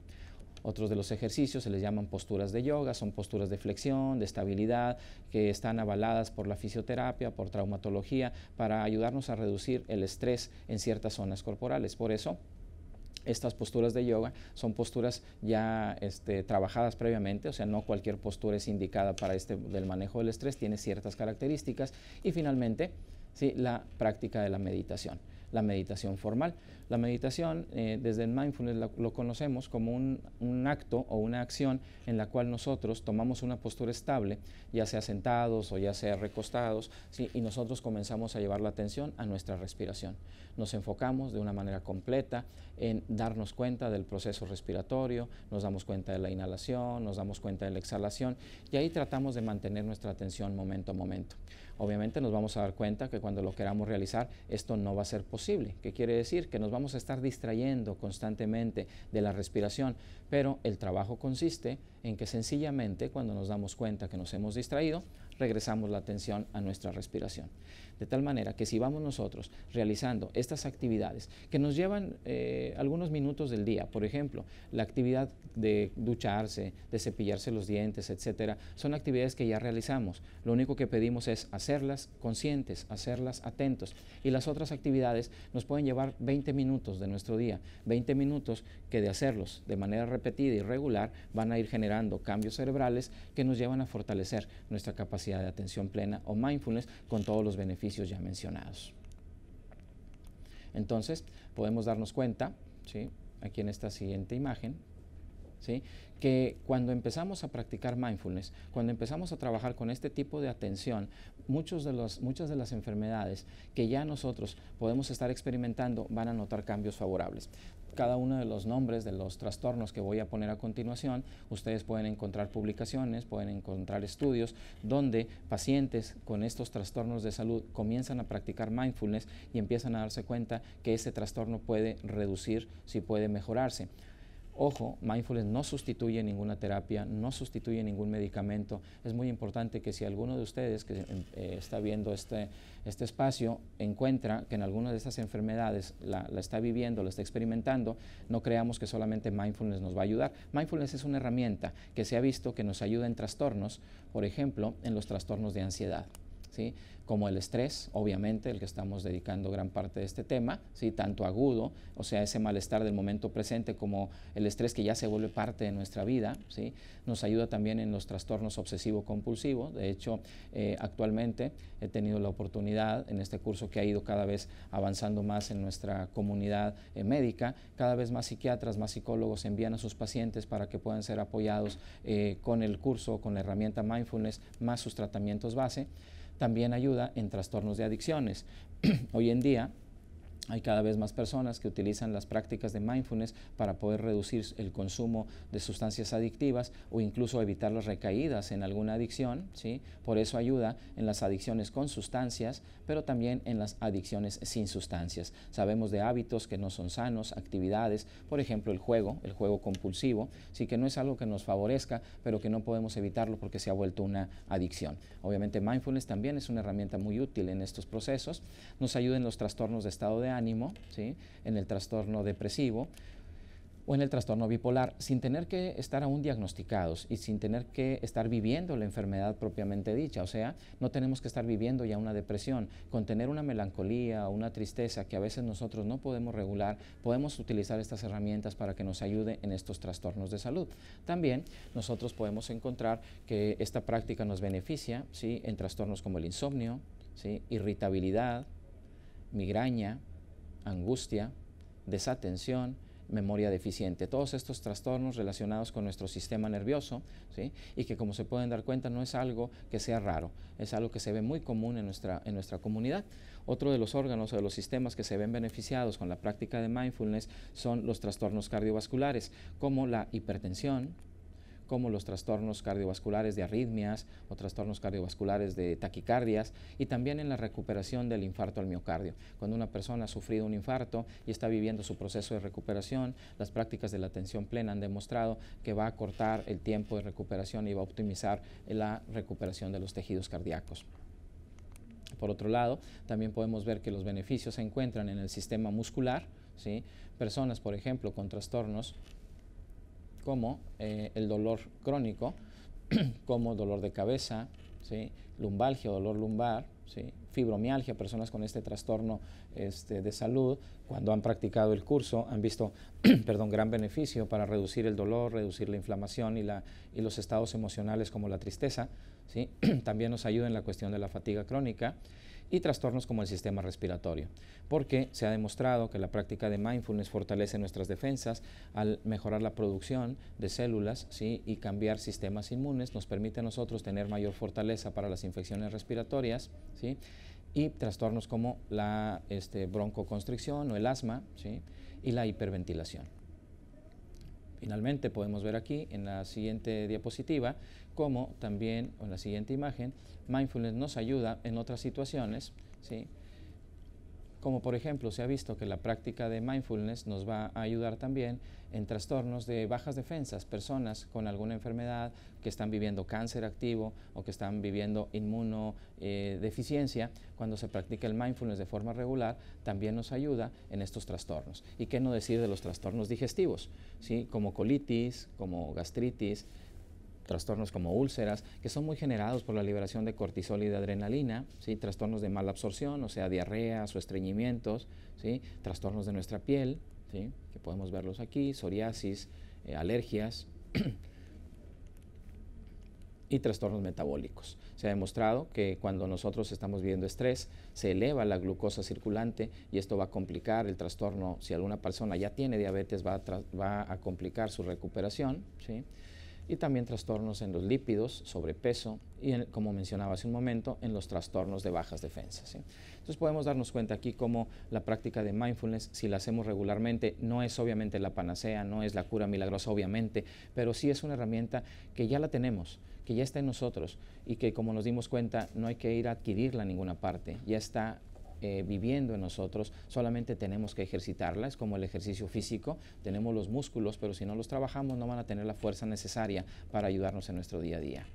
Otros de los ejercicios se les llaman posturas de yoga, son posturas de flexión, de estabilidad, que están avaladas por la fisioterapia, por traumatología, para ayudarnos a reducir el estrés en ciertas zonas corporales. Por eso, estas posturas de yoga son posturas ya este, trabajadas previamente, o sea, no cualquier postura es indicada para este del manejo del estrés, tiene ciertas características. Y finalmente, ¿sí? la práctica de la meditación, la meditación formal. La meditación, eh, desde el mindfulness lo, conocemos como un, acto o una acción en la cual nosotros tomamos una postura estable, ya sea sentados o ya sea recostados, y nosotros comenzamos a llevar la atención a nuestra respiración. Nos enfocamos de una manera completa en darnos cuenta del proceso respiratorio, nos damos cuenta de la inhalación, nos damos cuenta de la exhalación, y ahí tratamos de mantener nuestra atención momento a momento. Obviamente nos vamos a dar cuenta que cuando lo queramos realizar, esto no va a ser posible. ¿Qué quiere decir? Que vamos a estar distrayendo constantemente de la respiración, pero el trabajo consiste en que sencillamente cuando nos damos cuenta que nos hemos distraído, regresamos la atención a nuestra respiración. De tal manera que si vamos nosotros realizando estas actividades que nos llevan eh, algunos minutos del día, por ejemplo, la actividad de ducharse, de cepillarse los dientes, etcétera, son actividades que ya realizamos. Lo único que pedimos es hacerlas conscientes, hacerlas atentos. Y las otras actividades nos pueden llevar 20 minutos de nuestro día, 20 minutos que de hacerlos de manera repetida y regular van a ir generando cambios cerebrales que nos llevan a fortalecer nuestra capacidad de atención plena o mindfulness con todos los beneficios ya mencionados. Entonces, podemos darnos cuenta, ¿sí? aquí en esta siguiente imagen, ¿sí? que cuando empezamos a practicar mindfulness, cuando empezamos a trabajar con este tipo de atención, muchos de los, muchas de las enfermedades que ya nosotros podemos estar experimentando van a notar cambios favorables cada uno de los nombres de los trastornos que voy a poner a continuación, ustedes pueden encontrar publicaciones, pueden encontrar estudios donde pacientes con estos trastornos de salud comienzan a practicar mindfulness y empiezan a darse cuenta que ese trastorno puede reducir, si puede mejorarse. Ojo, mindfulness no sustituye ninguna terapia, no sustituye ningún medicamento. Es muy importante que si alguno de ustedes que eh, está viendo este, este, espacio encuentra que en alguna de estas enfermedades la está viviendo, la está experimentando, no creamos que solamente mindfulness nos va a ayudar. Mindfulness es una herramienta que se ha visto que nos ayuda en trastornos, por ejemplo, en los trastornos de ansiedad como el estrés, obviamente, el que estamos dedicando gran parte de este tema, ¿sí? tanto agudo, o sea, ese malestar del momento presente como el estrés que ya se vuelve parte de nuestra vida, nos ayuda también en los trastornos obsesivo-compulsivos. De hecho, eh, actualmente he tenido la oportunidad en este curso que ha ido cada vez avanzando más en nuestra comunidad eh, médica, cada vez más psiquiatras, más psicólogos envían a sus pacientes para que puedan ser apoyados eh, con el curso, con la herramienta mindfulness, más sus tratamientos base también ayuda en trastornos de adicciones. [CLEARS THROAT] Hoy en día hay cada vez más personas que utilizan las prácticas de mindfulness para poder reducir el consumo de sustancias adictivas o incluso evitar las recaídas en alguna adicción. ¿sí? Por eso ayuda en las adicciones con sustancias, pero también en las adicciones sin sustancias. Sabemos de hábitos que no son sanos, actividades, por ejemplo el juego, el juego compulsivo, sí que no es algo que nos favorezca, pero que no podemos evitarlo porque se ha vuelto una adicción. Obviamente mindfulness también es una herramienta muy útil en estos procesos. Nos ayuda en los trastornos de estado de ánimo, ¿sí? en el trastorno depresivo o en el trastorno bipolar, sin tener que estar aún diagnosticados y sin tener que estar viviendo la enfermedad propiamente dicha. O sea, no tenemos que estar viviendo ya una depresión. Con tener una melancolía o una tristeza que a veces nosotros no podemos regular, podemos utilizar estas herramientas para que nos ayude en estos trastornos de salud. También nosotros podemos encontrar que esta práctica nos beneficia ¿sí? en trastornos como el insomnio, irritabilidad, migraña, angustia, desatención, memoria deficiente. Todos estos trastornos relacionados con nuestro sistema nervioso, y que como se pueden dar cuenta no es algo que sea raro, es algo que se ve muy común en nuestra, en nuestra comunidad. Otro de los órganos o de los sistemas que se ven beneficiados con la práctica de mindfulness son los trastornos cardiovasculares, como la hipertensión, como los trastornos cardiovasculares de arritmias o trastornos cardiovasculares de taquicardias y también en la recuperación del infarto al miocardio. Cuando una persona ha sufrido un infarto y está viviendo su proceso de recuperación, las prácticas de la atención plena han demostrado que va a acortar el tiempo de recuperación y va a optimizar la recuperación de los tejidos cardíacos. Por otro lado, también podemos ver que los beneficios se encuentran en el sistema muscular, ¿sí? personas, por ejemplo, con trastornos como eh, el dolor crónico, [CLEARS THROAT] como dolor de cabeza, ¿sí? lumbalgia, dolor lumbar, fibromialgia, personas con este trastorno este, de salud, cuando han practicado el curso, han visto [CLEARS THROAT] perdón, gran beneficio para reducir el dolor, reducir la inflamación y, la, y los estados emocionales como la tristeza. ¿sí? [CLEARS THROAT] También nos ayuda en la cuestión de la fatiga crónica y trastornos como el sistema respiratorio, porque se ha demostrado que la práctica de mindfulness fortalece nuestras defensas al mejorar la producción de células y cambiar sistemas inmunes, nos permite a nosotros tener mayor fortaleza para las infecciones respiratorias. y trastornos como la este, broncoconstricción o el asma y la hiperventilación. Finalmente podemos ver aquí en la siguiente diapositiva cómo también, o en la siguiente imagen, mindfulness nos ayuda en otras situaciones, ¿sí? como por ejemplo se ha visto que la práctica de mindfulness nos va a ayudar también en trastornos de bajas defensas, personas con alguna enfermedad que están viviendo cáncer activo o que están viviendo inmunodeficiencia, eh, cuando se practica el mindfulness de forma regular, también nos ayuda en estos trastornos. ¿Y qué no decir de los trastornos digestivos? ¿Sí? Como colitis, como gastritis, trastornos como úlceras, que son muy generados por la liberación de cortisol y de adrenalina, ¿sí? trastornos de mala absorción, o sea, diarreas o estreñimientos, ¿sí? trastornos de nuestra piel, que podemos verlos aquí, psoriasis, eh, alergias [CLEARS THROAT] y trastornos metabólicos. Se ha demostrado que cuando nosotros estamos viviendo estrés, se eleva la glucosa circulante y esto va a complicar el trastorno. Si alguna persona ya tiene diabetes, va a, va a complicar su recuperación y también trastornos en los lípidos, sobrepeso y, como mencionaba hace un momento, en los trastornos de bajas defensas. Entonces podemos darnos cuenta aquí cómo la práctica de mindfulness, si la hacemos regularmente, no es obviamente la panacea, no es la cura milagrosa obviamente, pero sí es una herramienta que ya la tenemos, que ya está en nosotros y que como nos dimos cuenta no hay que ir a adquirirla en ninguna parte, ya está eh, viviendo en nosotros, solamente tenemos que ejercitarla, es como el ejercicio físico, tenemos los músculos, pero si no los trabajamos no van a tener la fuerza necesaria para ayudarnos en nuestro día a día.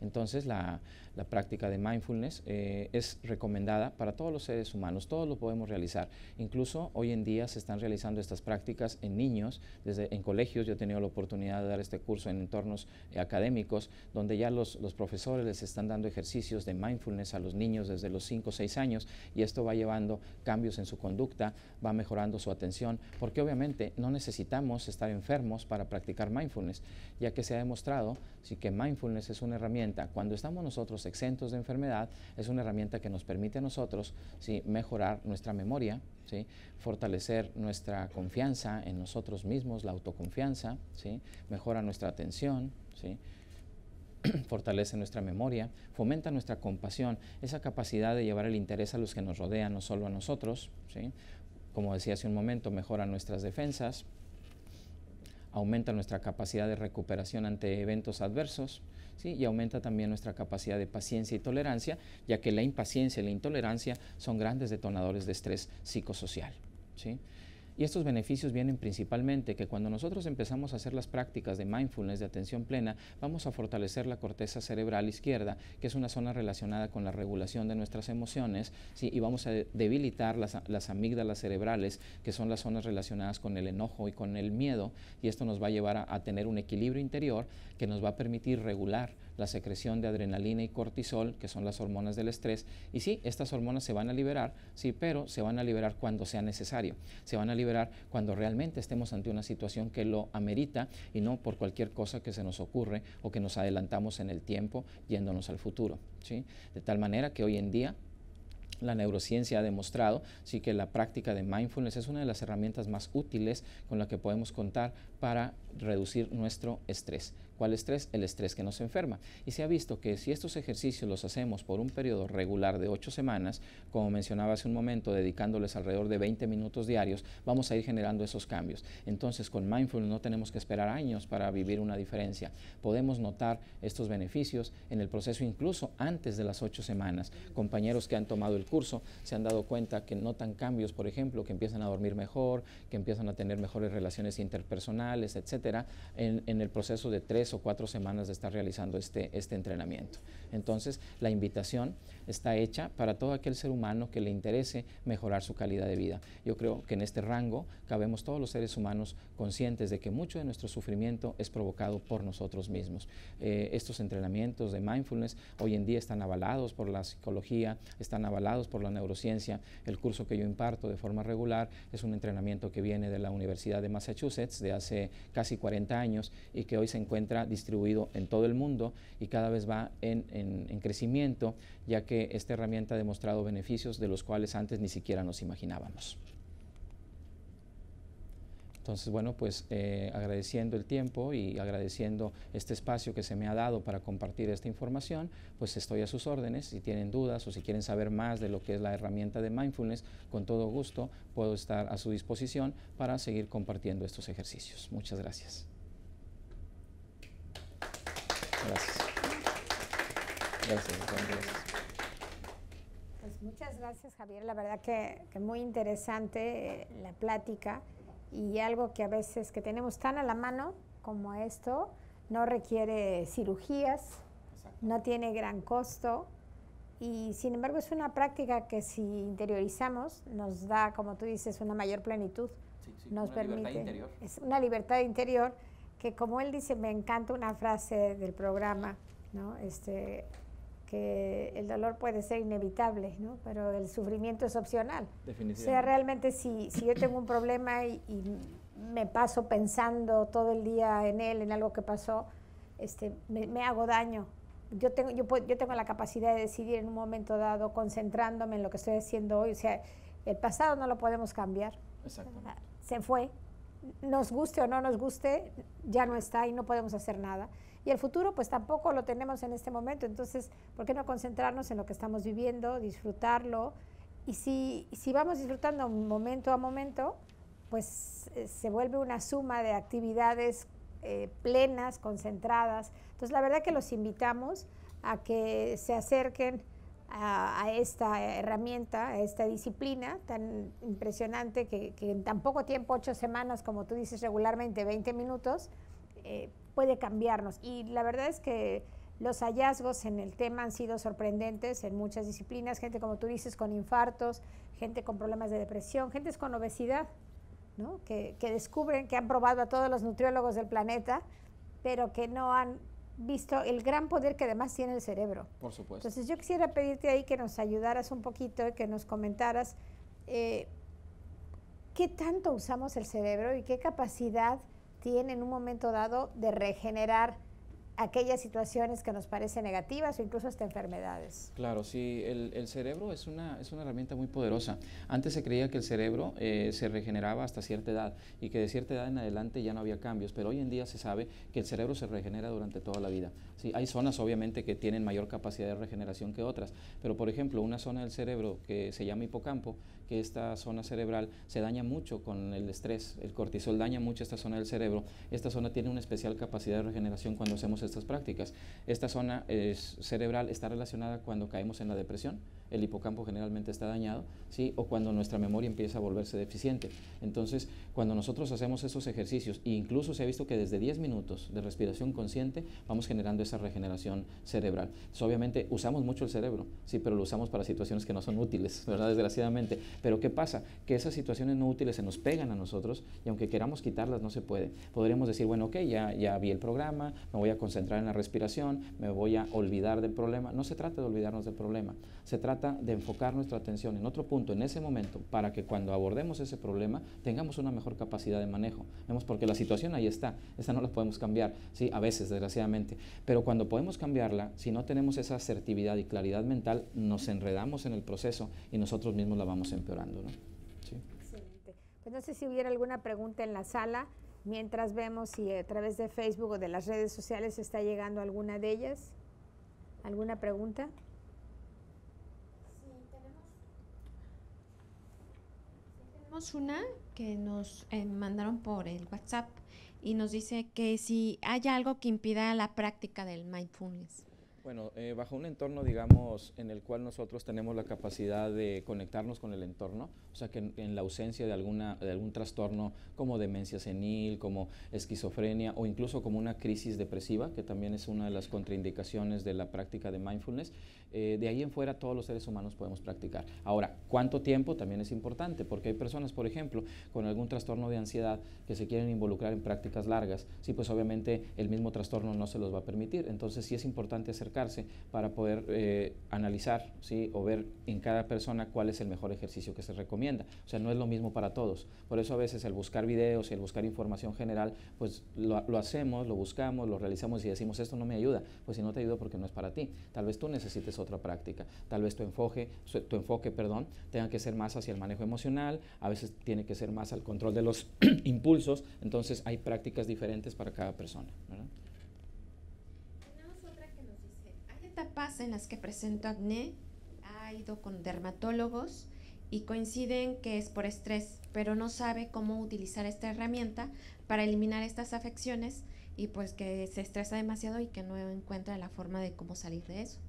Entonces la, práctica de mindfulness eh, es recomendada para todos los seres humanos, todos lo podemos realizar. Incluso hoy en día se están realizando estas prácticas en niños, desde en colegios, yo he tenido la oportunidad de dar este curso en entornos eh, académicos, donde ya los, profesores les están dando ejercicios de mindfulness a los niños desde los 5 o 6 años y esto va llevando cambios en su conducta, va mejorando su atención, porque obviamente no necesitamos estar enfermos para practicar mindfulness, ya que se ha demostrado que mindfulness es una herramienta cuando estamos nosotros exentos de enfermedad, es una herramienta que nos permite a nosotros ¿sí? mejorar nuestra memoria, ¿sí? fortalecer nuestra confianza en nosotros mismos, la autoconfianza, ¿sí? mejora nuestra atención, ¿sí? [CLEARS THROAT] fortalece nuestra memoria, fomenta nuestra compasión, esa capacidad de llevar el interés a los que nos rodean, no solo a nosotros, ¿sí? como decía hace un momento, mejora nuestras defensas, aumenta nuestra capacidad de recuperación ante eventos adversos ¿sí? y aumenta también nuestra capacidad de paciencia y tolerancia, ya que la impaciencia y la intolerancia son grandes detonadores de estrés psicosocial. ¿sí? Y estos beneficios vienen principalmente que cuando nosotros empezamos a hacer las prácticas de mindfulness, de atención plena, vamos a fortalecer la corteza cerebral izquierda, que es una zona relacionada con la regulación de nuestras emociones, y vamos a debilitar las, amígdalas cerebrales, que son las zonas relacionadas con el enojo y con el miedo, y esto nos va a llevar a tener un equilibrio interior que nos va a permitir regular la secreción de adrenalina y cortisol, que son las hormonas del estrés. Y sí, estas hormonas se van a liberar, sí, pero se van a liberar cuando sea necesario. Se van a liberar cuando realmente estemos ante una situación que lo amerita y no por cualquier cosa que se nos ocurre o que nos adelantamos en el tiempo yéndonos al futuro. ¿sí? De tal manera que hoy en día la neurociencia ha demostrado sí que la práctica de mindfulness es una de las herramientas más útiles con la que podemos contar para reducir nuestro estrés. ¿Cuál estrés? El estrés que nos enferma. Y se ha visto que si estos ejercicios los hacemos por un periodo regular de ocho semanas, como mencionaba hace un momento, dedicándoles alrededor de 20 minutos diarios, vamos a ir generando esos cambios. Entonces, con mindfulness no tenemos que esperar años para vivir una diferencia. Podemos notar estos beneficios en el proceso incluso antes de las ocho semanas. Compañeros que han tomado el curso se han dado cuenta que notan cambios, por ejemplo, que empiezan a dormir mejor, que empiezan a tener mejores relaciones interpersonales, etcétera, en, el proceso de 3 o cuatro semanas de estar realizando este, este entrenamiento. Entonces, la invitación está hecha para todo aquel ser humano que le interese mejorar su calidad de vida. Yo creo que en este rango cabemos todos los seres humanos conscientes de que mucho de nuestro sufrimiento es provocado por nosotros mismos. Eh, estos entrenamientos de mindfulness hoy en día están avalados por la psicología, están avalados por la neurociencia. El curso que yo imparto de forma regular es un entrenamiento que viene de la Universidad de Massachusetts de hace casi 40 años y que hoy se encuentra distribuido en todo el mundo y cada vez va en, crecimiento, ya que esta herramienta ha demostrado beneficios de los cuales antes ni siquiera nos imaginábamos. Entonces, bueno, pues eh, agradeciendo el tiempo y agradeciendo este espacio que se me ha dado para compartir esta información, pues estoy a sus órdenes. Si tienen dudas o si quieren saber más de lo que es la herramienta de mindfulness, con todo gusto puedo estar a su disposición para seguir compartiendo estos ejercicios. Muchas gracias. Pues muchas gracias, Javier. La verdad que, muy interesante eh, la plática y algo que a veces que tenemos tan a la mano como esto, no requiere cirugías, no tiene gran costo y sin embargo es una práctica que si interiorizamos nos da, como tú dices, una mayor plenitud. nos permite, Es una libertad interior que como él dice, me encanta una frase del programa, ¿no? Este, que el dolor puede ser inevitable, ¿no? pero el sufrimiento es opcional. Definitivamente. O sea, realmente si, yo tengo un problema y, me paso pensando todo el día en él, en algo que pasó, este, me, hago daño. Yo tengo, yo, yo tengo la capacidad de decidir en un momento dado, concentrándome en lo que estoy haciendo hoy. O sea, el pasado no lo podemos cambiar. Se fue, nos guste o no nos guste, ya no está y no podemos hacer nada. Y el futuro, pues tampoco lo tenemos en este momento. Entonces, ¿por qué no concentrarnos en lo que estamos viviendo, disfrutarlo? Y si, vamos disfrutando momento a momento, pues eh, se vuelve una suma de actividades eh, plenas, concentradas. Entonces, la verdad que los invitamos a que se acerquen a, esta herramienta, a esta disciplina tan impresionante que, en tan poco tiempo, ocho semanas, como tú dices regularmente, 20 minutos, eh, puede cambiarnos. Y la verdad es que los hallazgos en el tema han sido sorprendentes en muchas disciplinas, gente como tú dices con infartos, gente con problemas de depresión, gente con obesidad, que descubren, que han probado a todos los nutriólogos del planeta, pero que no han visto el gran poder que además tiene el cerebro. Por supuesto. Entonces yo quisiera pedirte ahí que nos ayudaras un poquito y que nos comentaras eh, qué tanto usamos el cerebro y qué capacidad tiene en un momento dado de regenerar aquellas situaciones que nos parecen negativas o incluso hasta enfermedades. Claro, sí, el, cerebro es una, es una herramienta muy poderosa. Antes se creía que el cerebro eh, se regeneraba hasta cierta edad y que de cierta edad en adelante ya no había cambios, pero hoy en día se sabe que el cerebro se regenera durante toda la vida. Sí, hay zonas obviamente que tienen mayor capacidad de regeneración que otras, pero por ejemplo una zona del cerebro que se llama hipocampo, que esta zona cerebral se daña mucho con el estrés. El cortisol daña mucho esta zona del cerebro. Esta zona tiene una especial capacidad de regeneración cuando hacemos estas prácticas. Esta zona eh, cerebral está relacionada cuando caemos en la depresión el hipocampo generalmente está dañado, ¿sí? o cuando nuestra memoria empieza a volverse deficiente. Entonces, cuando nosotros hacemos esos ejercicios, e incluso se ha visto que desde 10 minutos de respiración consciente vamos generando esa regeneración cerebral. obviamente usamos mucho el cerebro, sí, pero lo usamos para situaciones que no son útiles, ¿verdad? Desgraciadamente. Pero ¿qué pasa? Que esas situaciones no útiles se nos pegan a nosotros y aunque queramos quitarlas no se puede. Podríamos decir, bueno, ok, ya, ya vi el programa, me voy a concentrar en la respiración, me voy a olvidar del problema. No se trata de olvidarnos del problema, se trata de enfocar nuestra atención en otro punto, en ese momento, para que cuando abordemos ese problema tengamos una mejor capacidad de manejo. Vemos porque la situación ahí está, esta no la podemos cambiar, sí, a veces, desgraciadamente, pero cuando podemos cambiarla, si no tenemos esa asertividad y claridad mental, nos enredamos en el proceso y nosotros mismos la vamos empeorando, ¿no? Sí. Excelente. Pues no sé si hubiera alguna pregunta en la sala mientras vemos si a través de Facebook o de las redes sociales está llegando alguna de ellas. ¿Alguna pregunta? Tenemos una que nos eh, mandaron por el WhatsApp y nos dice que si hay algo que impida la práctica del mindfulness. Bueno, eh, bajo un entorno, digamos, en el cual nosotros tenemos la capacidad de conectarnos con el entorno, o sea que en, la ausencia de, alguna, de algún trastorno como demencia senil, como esquizofrenia o incluso como una crisis depresiva, que también es una de las contraindicaciones de la práctica de mindfulness, eh, de ahí en fuera todos los seres humanos podemos practicar. Ahora, ¿cuánto tiempo? También es importante, porque hay personas, por ejemplo, con algún trastorno de ansiedad que se quieren involucrar en prácticas largas, sí, pues obviamente el mismo trastorno no se los va a permitir, entonces sí es importante hacer acercarse para poder eh, analizar ¿sí? o ver en cada persona cuál es el mejor ejercicio que se recomienda. O sea, no es lo mismo para todos. Por eso a veces el buscar videos, el buscar información general, pues lo, hacemos, lo buscamos, lo realizamos y decimos, esto no me ayuda. Pues si no te ayuda porque no es para ti. Tal vez tú necesites otra práctica. Tal vez tu enfoque, tu enfoque perdón, tenga que ser más hacia el manejo emocional, a veces tiene que ser más al control de los [CLEARS THROAT] impulsos. Entonces hay prácticas diferentes para cada persona. ¿verdad? paz en las que presento acné ha ido con dermatólogos y coinciden que es por estrés, pero no sabe cómo utilizar esta herramienta para eliminar estas afecciones y pues que se estresa demasiado y que no encuentra la forma de cómo salir de eso.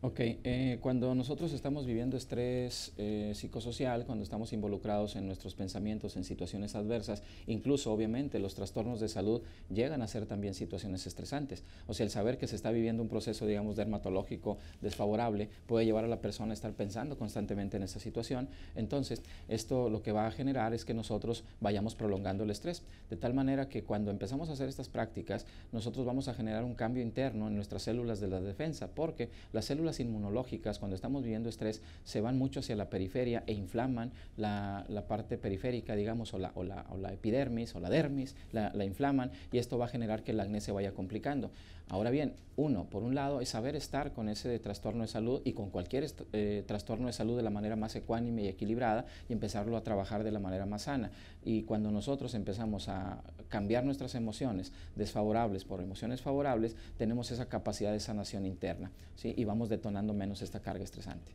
Ok, eh, cuando nosotros estamos viviendo estrés eh, psicosocial, cuando estamos involucrados en nuestros pensamientos, en situaciones adversas, incluso obviamente los trastornos de salud llegan a ser también situaciones estresantes. O sea, el saber que se está viviendo un proceso, digamos, dermatológico desfavorable puede llevar a la persona a estar pensando constantemente en esa situación. Entonces, esto lo que va a generar es que nosotros vayamos prolongando el estrés, de tal manera que cuando empezamos a hacer estas prácticas, nosotros vamos a generar un cambio interno en nuestras células de la defensa, porque las células inmunológicas cuando estamos viviendo estrés se van mucho hacia la periferia e inflaman la, parte periférica, digamos, o la, o la, epidermis o la dermis, la, la inflaman y esto va a generar que el acné se vaya complicando. Ahora bien, uno, por un lado, es saber estar con ese trastorno de salud y con cualquier eh, trastorno de salud de la manera más ecuánime y equilibrada y empezarlo a trabajar de la manera más sana. Y cuando nosotros empezamos a cambiar nuestras emociones desfavorables por emociones favorables, tenemos esa capacidad de sanación interna y vamos detonando menos esta carga estresante.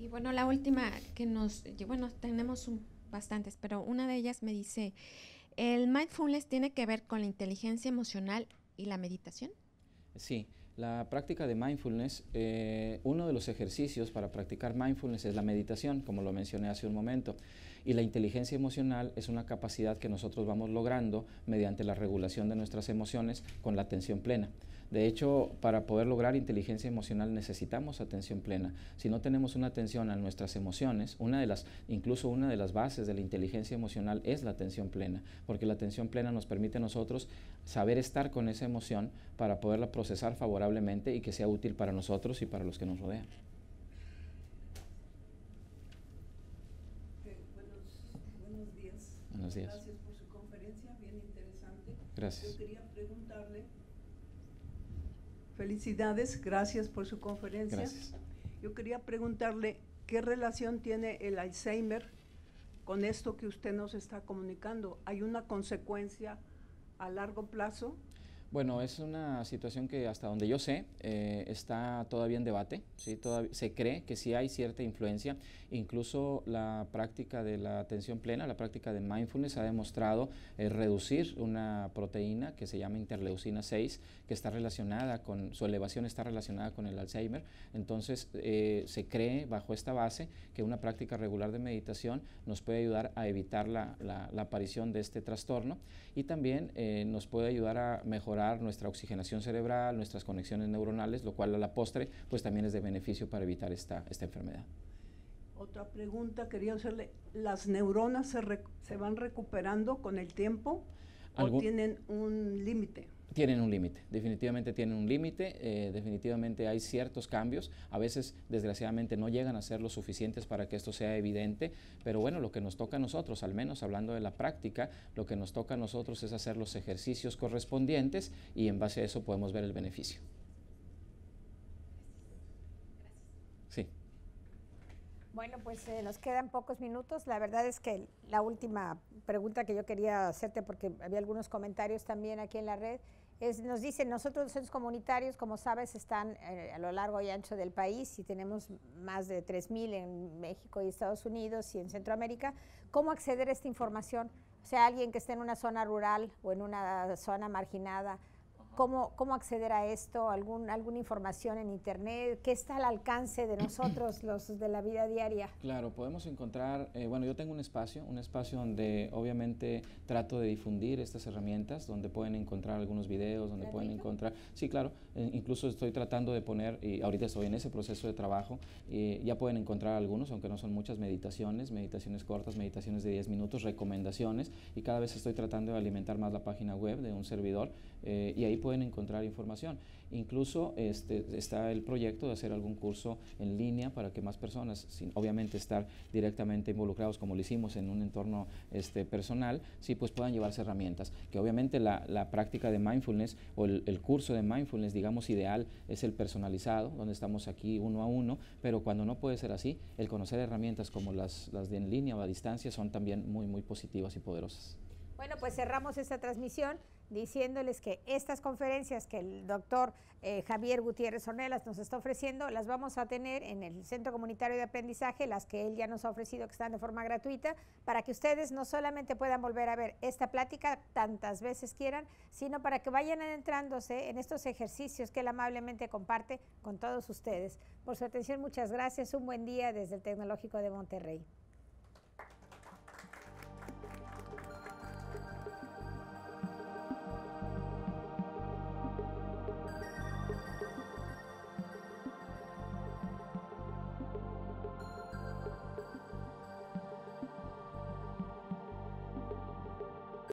Y bueno, la última que nos, bueno, tenemos bastantes, pero una de ellas me dice, el mindfulness tiene que ver con la inteligencia emocional ¿Y la meditación? Sí, la práctica de mindfulness, eh, uno de los ejercicios para practicar mindfulness es la meditación, como lo mencioné hace un momento, y la inteligencia emocional es una capacidad que nosotros vamos logrando mediante la regulación de nuestras emociones con la atención plena. De hecho, para poder lograr inteligencia emocional necesitamos atención plena. Si no tenemos una atención a nuestras emociones, una de las, incluso una de las bases de la inteligencia emocional es la atención plena, porque la atención plena nos permite a nosotros saber estar con esa emoción para poderla procesar favorablemente y que sea útil para nosotros y para los que nos rodean. buenos, días. Gracias por su conferencia, bien interesante. Gracias. Yo quería preguntarle, felicidades, gracias por su conferencia. Yo quería preguntarle qué relación tiene el Alzheimer con esto que usted nos está comunicando. ¿Hay una consecuencia? a largo plazo? Bueno, es una situación que hasta donde yo sé eh, está todavía en debate. ¿sí? se cree que sí hay cierta influencia. Incluso la práctica de la atención plena, la práctica de mindfulness ha demostrado eh, reducir una proteína que se llama interleucina 6, que está relacionada con, su elevación está relacionada con el Alzheimer. Entonces eh, se cree bajo esta base que una práctica regular de meditación nos puede ayudar a evitar la aparición de este trastorno y también eh, nos puede ayudar a mejorar nuestra oxigenación cerebral, nuestras conexiones neuronales, lo cual a la postre pues también es de beneficio para evitar esta, esta enfermedad. Otra pregunta quería hacerle, ¿las neuronas se, se van recuperando con el tiempo o tienen un límite? tienen un límite, definitivamente tienen un límite, eh, definitivamente hay ciertos cambios, a veces desgraciadamente no llegan a ser lo suficientes para que esto sea evidente, pero bueno, lo que nos toca a nosotros, al menos hablando de la práctica, lo que nos toca a nosotros es hacer los ejercicios correspondientes y en base a eso podemos ver el beneficio. Sí. Bueno, pues eh, nos quedan pocos minutos. La verdad es que la última pregunta que yo quería hacerte, porque había algunos comentarios también aquí en la red, nos dicen, nosotros los centros comunitarios, como sabes, están eh, a lo largo y ancho del país y tenemos más de 3.000 en México y Estados Unidos y en Centroamérica. ¿Cómo acceder a esta información? O sea, alguien que esté en una zona rural o en una zona marginada, cómo, acceder a esto, algún, alguna información en Internet, qué está al alcance de nosotros, los de la vida diaria. Claro, podemos encontrar, eh, bueno, yo tengo un espacio, un espacio donde obviamente trato de difundir estas herramientas, donde pueden encontrar algunos videos, donde pueden encontrar, sí, claro, eh, incluso estoy tratando de poner, y ahorita estoy en ese proceso de trabajo, eh, ya pueden encontrar algunos, aunque no son muchas meditaciones, meditaciones cortas, meditaciones de 10 minutos, recomendaciones, y cada vez estoy tratando de alimentar más la página web de un servidor, y ahí pueden encontrar información. Incluso este, está el proyecto de hacer algún curso en línea para que más personas, sin obviamente estar directamente involucrados como lo hicimos en un entorno este, personal, sí pues puedan llevarse herramientas. Que obviamente la, práctica de mindfulness o el, curso de mindfulness, digamos, ideal es el personalizado, donde estamos aquí uno a uno, pero cuando no puede ser así, el conocer herramientas como las, las de en línea o a distancia son también muy, muy positivas y poderosas. Bueno, pues cerramos esta transmisión diciéndoles que estas conferencias que el doctor eh, Javier Gutiérrez Ornelas nos está ofreciendo, las vamos a tener en el Centro Comunitario de Aprendizaje, las que él ya nos ha ofrecido que están de forma gratuita, para que ustedes no solamente puedan volver a ver esta plática tantas veces quieran, sino para que vayan adentrándose en estos ejercicios que él amablemente comparte con todos ustedes. Por su atención, muchas gracias. Un buen día desde el Tecnológico de Monterrey.